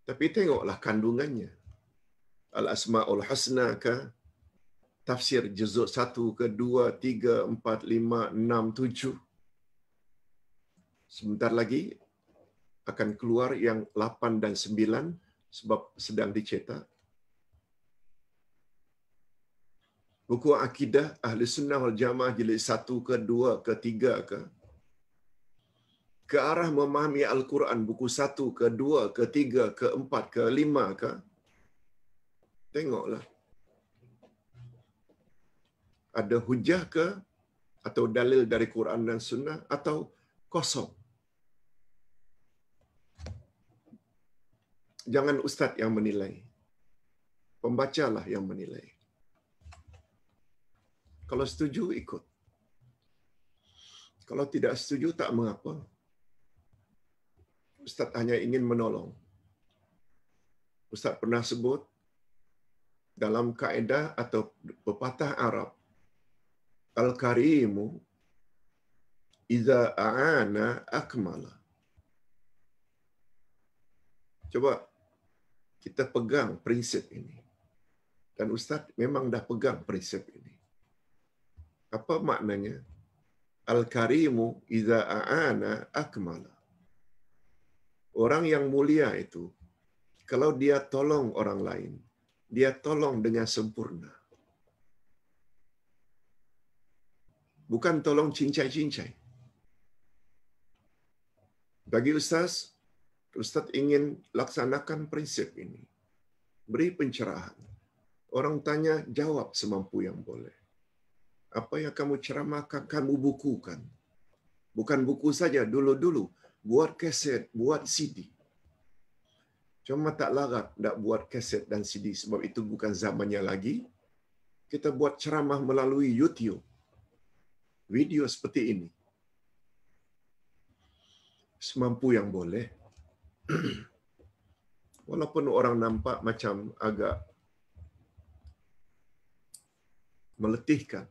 Tapi tengoklah kandungannya. Al-Asma'ul Husna ke tafsir juzuk 1 ke 2 3 4 5 6 7 Sebentar lagi akan keluar yang 8 dan 9 sebab sedang dicetak. Buku Akidah Ahli Sunnah wal Jamaah jilid 1 ke 2 ke 3 ke ke arah memahami Al-Quran buku 1 ke 2 ke 3 ke 4 ke 5 ke tengoklah ada hujah ke atau dalil dari Quran dan Sunnah atau kosong jangan ustaz yang menilai. Pembacalah yang menilai. Kalau setuju ikut. Kalau tidak setuju tak mengapa. Ustaz hanya ingin menolong. Ustaz pernah sebut dalam kaedah atau pepatah Arab Al-Karimu Iza A'ana Akmala Coba kita pegang prinsip ini. Dan Ustaz memang dah pegang prinsip ini. Apa maknanya? Al-Karimu iza a'ana akmala. Orang yang mulia itu, kalau dia tolong orang lain, dia tolong dengan sempurna. Bukan tolong cincai-cincai. Bagi Ustaz, Ustaz ingin laksanakan prinsip ini. Beri pencerahan. Orang tanya, jawab semampu yang boleh. Apa yang kamu ceramahkan, kamu bukukan. Bukan buku saja, dulu-dulu. Buat kaset buat CD. Cuma tak larat nak buat kaset dan CD sebab itu bukan zamannya lagi. Kita buat ceramah melalui YouTube. Video seperti ini. Semampu yang boleh. walaupun orang nampak macam agak meletihkan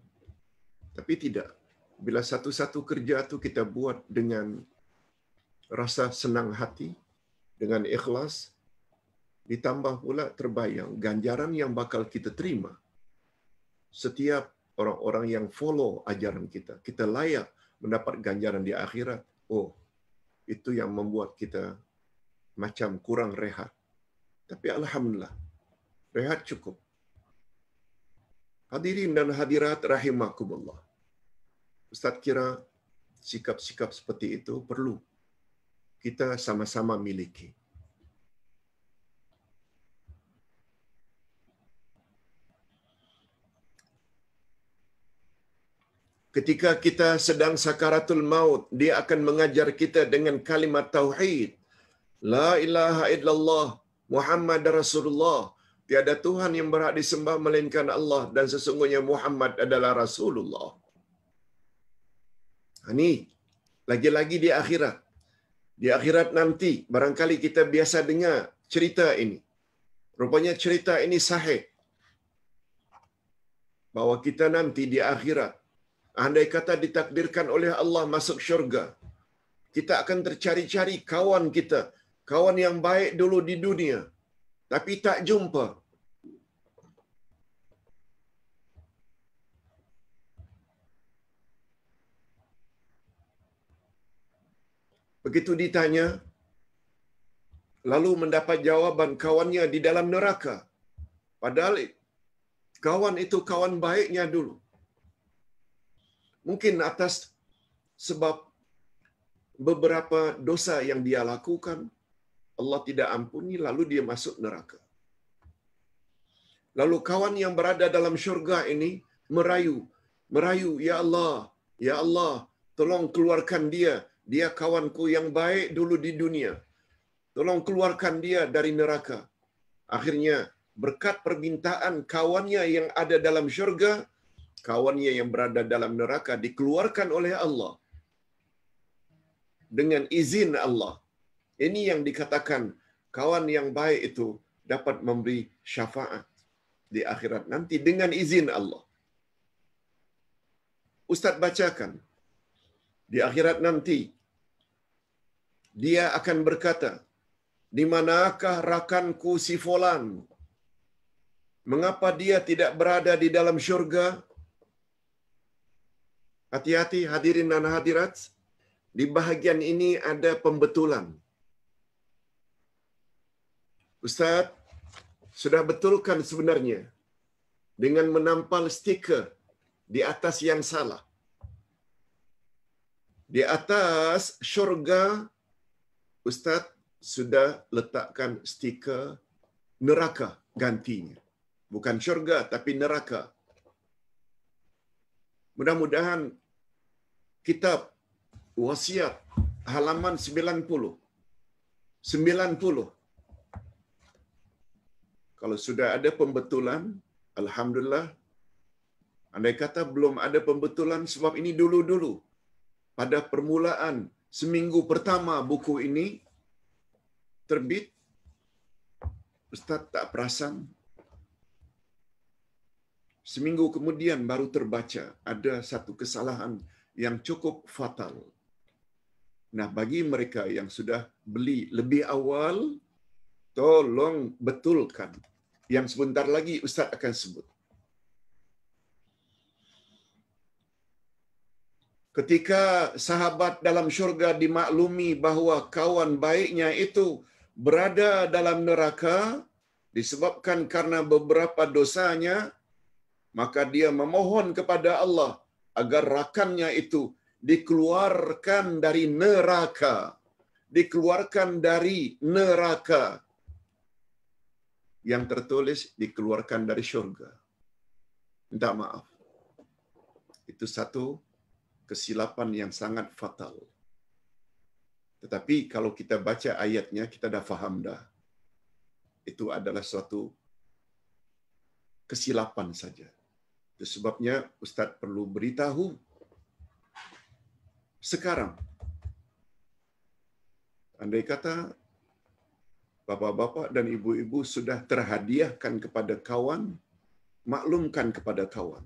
tapi tidak bila satu-satu kerja tu kita buat dengan rasa senang hati dengan ikhlas ditambah pula terbayang ganjaran yang bakal kita terima setiap orang-orang yang follow ajaran kita kita layak mendapat ganjaran di akhirat oh itu yang membuat kita macam kurang rehat. Tapi Alhamdulillah, rehat cukup. Hadirin dan hadirat rahimakumullah. Ustaz kira sikap-sikap seperti itu perlu kita sama-sama miliki. Ketika kita sedang sakaratul maut, dia akan mengajar kita dengan kalimat tauhid. La ilaha illallah Muhammad Rasulullah. Tiada Tuhan yang berhak disembah melainkan Allah dan sesungguhnya Muhammad adalah Rasulullah. Ini ha, lagi-lagi di akhirat. Di akhirat nanti barangkali kita biasa dengar cerita ini. Rupanya cerita ini sahih. Bahawa kita nanti di akhirat. Andai kata ditakdirkan oleh Allah masuk syurga. Kita akan tercari-cari kawan kita. Kita kawan yang baik dulu di dunia tapi tak jumpa begitu ditanya lalu mendapat jawaban kawannya di dalam neraka padahal kawan itu kawan baiknya dulu mungkin atas sebab beberapa dosa yang dia lakukan Allah tidak ampuni, lalu dia masuk neraka. Lalu kawan yang berada dalam syurga ini merayu, merayu, Ya Allah, Ya Allah, tolong keluarkan dia, dia kawanku yang baik dulu di dunia. Tolong keluarkan dia dari neraka. Akhirnya, berkat permintaan kawannya yang ada dalam syurga, kawannya yang berada dalam neraka dikeluarkan oleh Allah. Dengan izin Allah. Ini yang dikatakan kawan yang baik itu dapat memberi syafaat di akhirat nanti dengan izin Allah. Ustaz bacakan di akhirat nanti dia akan berkata, "Di manakah rakanku si fulan? Mengapa dia tidak berada di dalam syurga?" Hati-hati hadirin dan hadirat, di bahagian ini ada pembetulan. Ustaz, sudah betulkan sebenarnya dengan menampal stiker di atas yang salah. Di atas syurga, Ustaz sudah letakkan stiker neraka gantinya. Bukan syurga, tapi neraka. Mudah-mudahan kitab wasiat halaman 90 90 kalau sudah ada pembetulan, Alhamdulillah. Andai kata belum ada pembetulan sebab ini dulu-dulu. Pada permulaan seminggu pertama buku ini terbit, Ustaz tak perasan. Seminggu kemudian baru terbaca ada satu kesalahan yang cukup fatal. Nah, bagi mereka yang sudah beli lebih awal, tolong betulkan yang sebentar lagi Ustaz akan sebut. Ketika sahabat dalam syurga dimaklumi bahwa kawan baiknya itu berada dalam neraka disebabkan karena beberapa dosanya, maka dia memohon kepada Allah agar rakannya itu dikeluarkan dari neraka. Dikeluarkan dari neraka. yang tertulis dikeluarkan dari syurga, Minta maaf. Itu satu kesilapan yang sangat fatal. Tetapi kalau kita baca ayatnya, kita dah faham dah. Itu adalah suatu kesilapan saja. Itu sebabnya Ustadz perlu beritahu sekarang. Andai kata bapak-bapak dan ibu-ibu sudah terhadiahkan kepada kawan, maklumkan kepada kawan.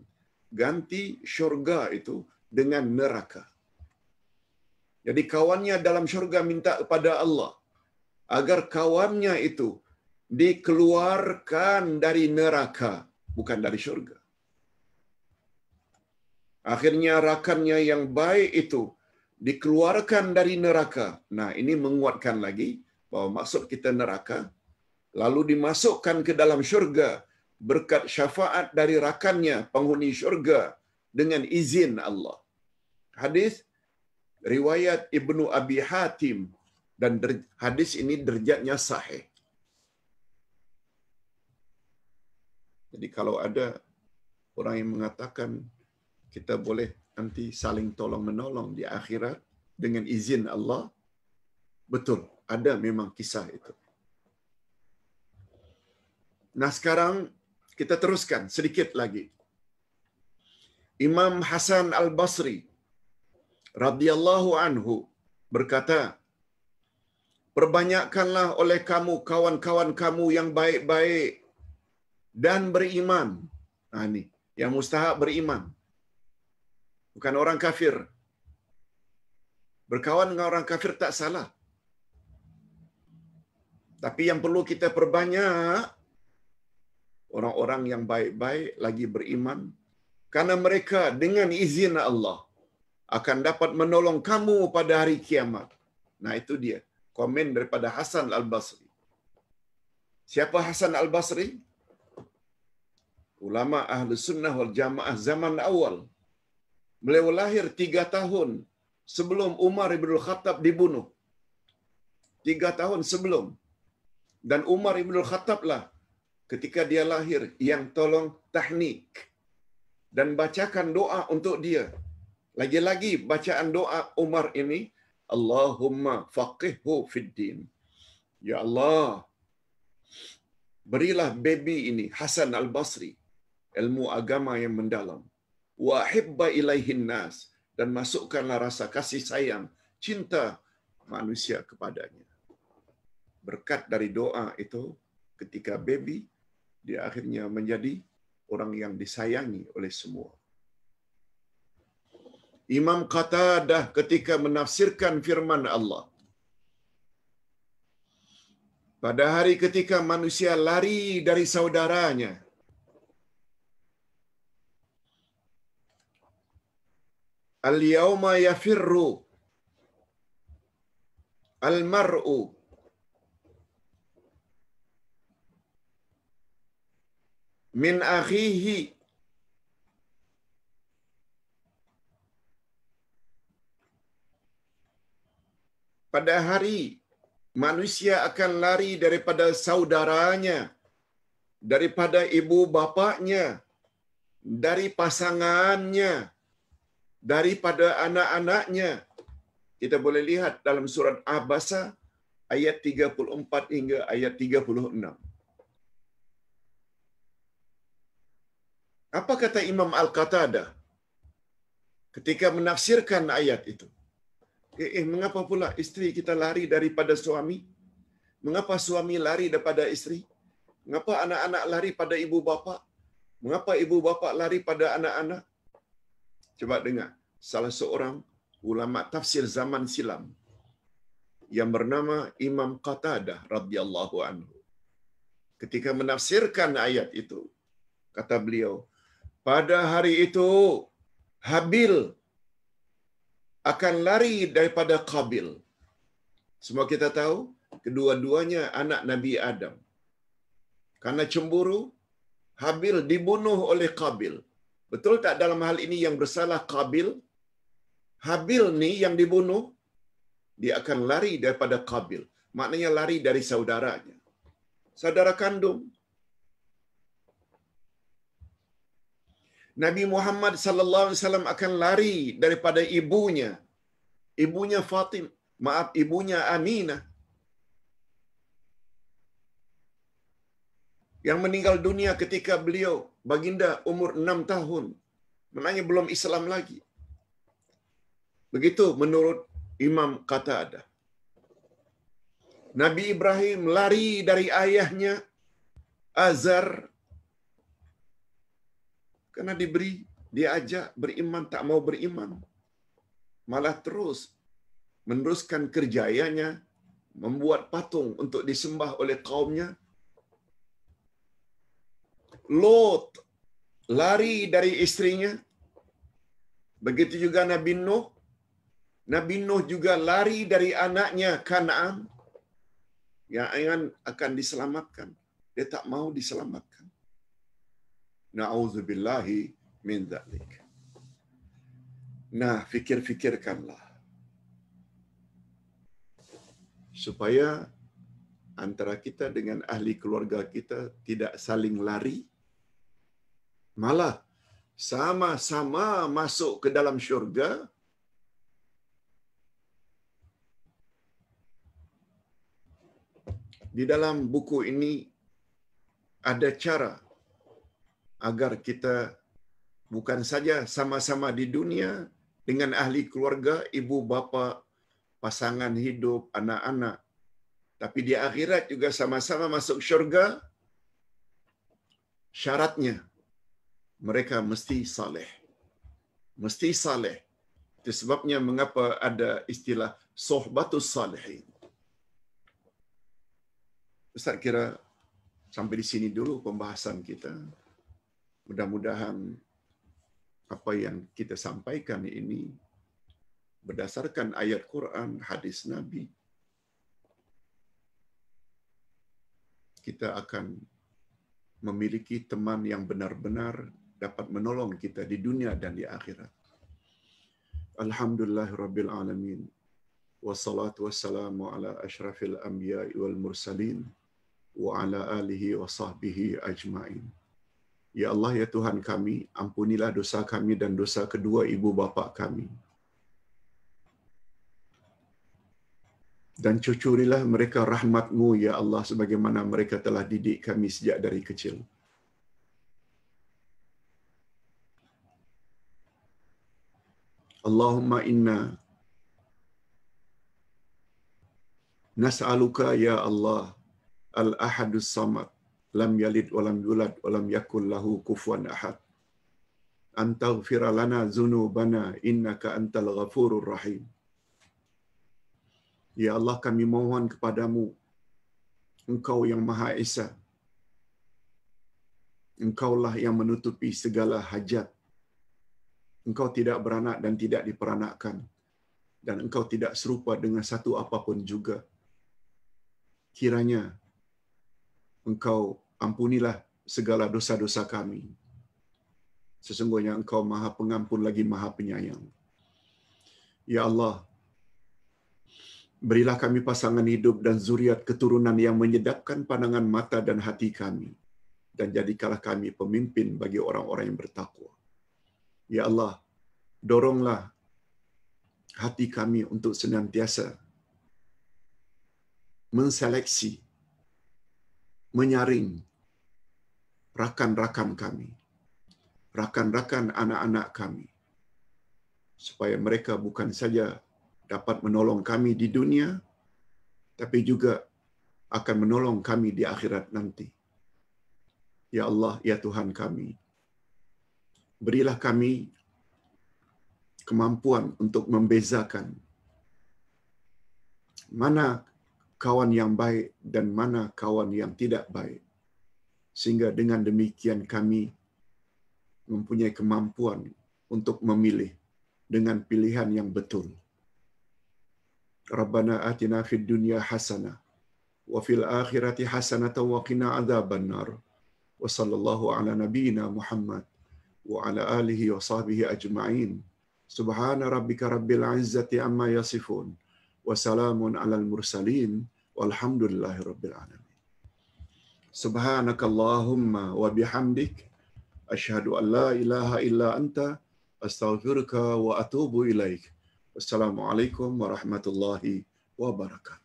Ganti syurga itu dengan neraka. Jadi kawannya dalam syurga minta kepada Allah agar kawannya itu dikeluarkan dari neraka, bukan dari syurga. Akhirnya rakannya yang baik itu dikeluarkan dari neraka. Nah ini menguatkan lagi bahwa masuk kita neraka, lalu dimasukkan ke dalam syurga berkat syafaat dari rakannya penghuni syurga dengan izin Allah. Hadis riwayat Ibnu Abi Hatim dan hadis ini derjatnya sahih. Jadi kalau ada orang yang mengatakan kita boleh nanti saling tolong-menolong di akhirat dengan izin Allah, betul ada memang kisah itu. Nah sekarang kita teruskan sedikit lagi. Imam Hasan Al Basri radhiyallahu anhu berkata, perbanyakkanlah oleh kamu kawan-kawan kamu yang baik-baik dan beriman. Nah, ini yang mustahak beriman. Bukan orang kafir. Berkawan dengan orang kafir tak salah. Tapi yang perlu kita perbanyak orang-orang yang baik-baik lagi beriman karena mereka dengan izin Allah akan dapat menolong kamu pada hari kiamat. Nah itu dia komen daripada Hasan Al-Basri. Siapa Hasan Al-Basri? Ulama Ahli Sunnah wal Jamaah zaman awal. Beliau lahir tiga tahun sebelum Umar Ibn Khattab dibunuh. Tiga tahun sebelum dan Umar Ibn Khattab lah ketika dia lahir yang tolong tahnik dan bacakan doa untuk dia. Lagi-lagi bacaan doa Umar ini, Allahumma faqihhu fid din. Ya Allah, berilah baby ini Hasan Al Basri ilmu agama yang mendalam. Wa hibba ilaihin nas dan masukkanlah rasa kasih sayang, cinta manusia kepadanya. berkat dari doa itu ketika baby dia akhirnya menjadi orang yang disayangi oleh semua. Imam Qatadah ketika menafsirkan firman Allah. Pada hari ketika manusia lari dari saudaranya, Al-yawma yafirru al-mar'u min akhihi pada hari manusia akan lari daripada saudaranya daripada ibu bapaknya dari pasangannya daripada anak-anaknya kita boleh lihat dalam surat abasa ayat 34 hingga ayat 36 Apa kata Imam Al-Qatadah ketika menafsirkan ayat itu? Eh, eh, mengapa pula istri kita lari daripada suami? Mengapa suami lari daripada istri? Mengapa anak-anak lari pada ibu bapa? Mengapa ibu bapa lari pada anak-anak? Coba dengar. Salah seorang ulama tafsir zaman silam yang bernama Imam Qatadah radhiyallahu anhu ketika menafsirkan ayat itu kata beliau pada hari itu Habil akan lari daripada Qabil. Semua kita tahu kedua-duanya anak Nabi Adam. Karena cemburu Habil dibunuh oleh Qabil. Betul tak dalam hal ini yang bersalah Qabil? Habil ni yang dibunuh dia akan lari daripada Qabil. Maknanya lari dari saudaranya. Saudara kandung, Nabi Muhammad sallallahu alaihi wasallam akan lari daripada ibunya. Ibunya Fatim, maaf ibunya Aminah. Yang meninggal dunia ketika beliau baginda umur enam tahun. Memangnya belum Islam lagi. Begitu menurut Imam kata ada. Nabi Ibrahim lari dari ayahnya Azar Karena diberi, diajak beriman, tak mau beriman. Malah terus meneruskan kerjayanya, membuat patung untuk disembah oleh kaumnya. Lot lari dari istrinya. Begitu juga Nabi Nuh. Nabi Nuh juga lari dari anaknya Kanaan yang akan diselamatkan. Dia tak mau diselamatkan na'udzubillahi min dhalik. Nah, fikir-fikirkanlah. Supaya antara kita dengan ahli keluarga kita tidak saling lari. Malah sama-sama masuk ke dalam syurga di dalam buku ini ada cara agar kita bukan saja sama-sama di dunia dengan ahli keluarga, ibu bapa, pasangan hidup, anak-anak, tapi di akhirat juga sama-sama masuk syurga. Syaratnya mereka mesti saleh. Mesti saleh. Itu sebabnya mengapa ada istilah sohbatus salihin. Ustaz kira sampai di sini dulu pembahasan kita. Mudah-mudahan apa yang kita sampaikan ini berdasarkan ayat Quran, hadis Nabi, kita akan memiliki teman yang benar-benar dapat menolong kita di dunia dan di akhirat. Alhamdulillahirabbil alamin. Wassalatu wassalamu ala ashrafil anbiya wal mursalin wa ala alihi wa sahbihi ajmain. Ya Allah, Ya Tuhan kami, ampunilah dosa kami dan dosa kedua ibu bapa kami. Dan cucurilah mereka rahmatmu, Ya Allah, sebagaimana mereka telah didik kami sejak dari kecil. Allahumma inna nas'aluka ya Allah al-ahadus samad lam yalid wa lam yulad wa lam yakul lahu kufuwan ahad. Antaghfir lana dhunubana innaka antal ghafurur rahim. Ya Allah kami mohon kepadamu Engkau yang Maha Esa Engkaulah yang menutupi segala hajat Engkau tidak beranak dan tidak diperanakkan dan engkau tidak serupa dengan satu apapun juga. Kiranya Engkau ampunilah segala dosa-dosa kami. Sesungguhnya Engkau Maha Pengampun lagi Maha Penyayang. Ya Allah, berilah kami pasangan hidup dan zuriat keturunan yang menyedapkan pandangan mata dan hati kami dan jadikanlah kami pemimpin bagi orang-orang yang bertakwa. Ya Allah, doronglah hati kami untuk senantiasa menseleksi menyaring rakan-rakan kami, rakan-rakan anak-anak kami, supaya mereka bukan saja dapat menolong kami di dunia, tapi juga akan menolong kami di akhirat nanti. Ya Allah, ya Tuhan kami, berilah kami kemampuan untuk membezakan mana kawan yang baik dan mana kawan yang tidak baik. Sehingga dengan demikian kami mempunyai kemampuan untuk memilih dengan pilihan yang betul. Rabbana atina fid dunya hasanah wa fil akhirati hasanah wa qina adzaban nar. Wa sallallahu ala nabiyyina Muhammad wa ala alihi wa sahbihi ajma'in. Subhana rabbika rabbil izzati amma yasifun wasalamun alal mursalin walhamdulillahi rabbil alamin subhanakallahumma wa bihamdik ashhadu an la ilaha illa anta astaghfiruka wa atubu ilaik assalamu alaikum warahmatullahi wabarakatuh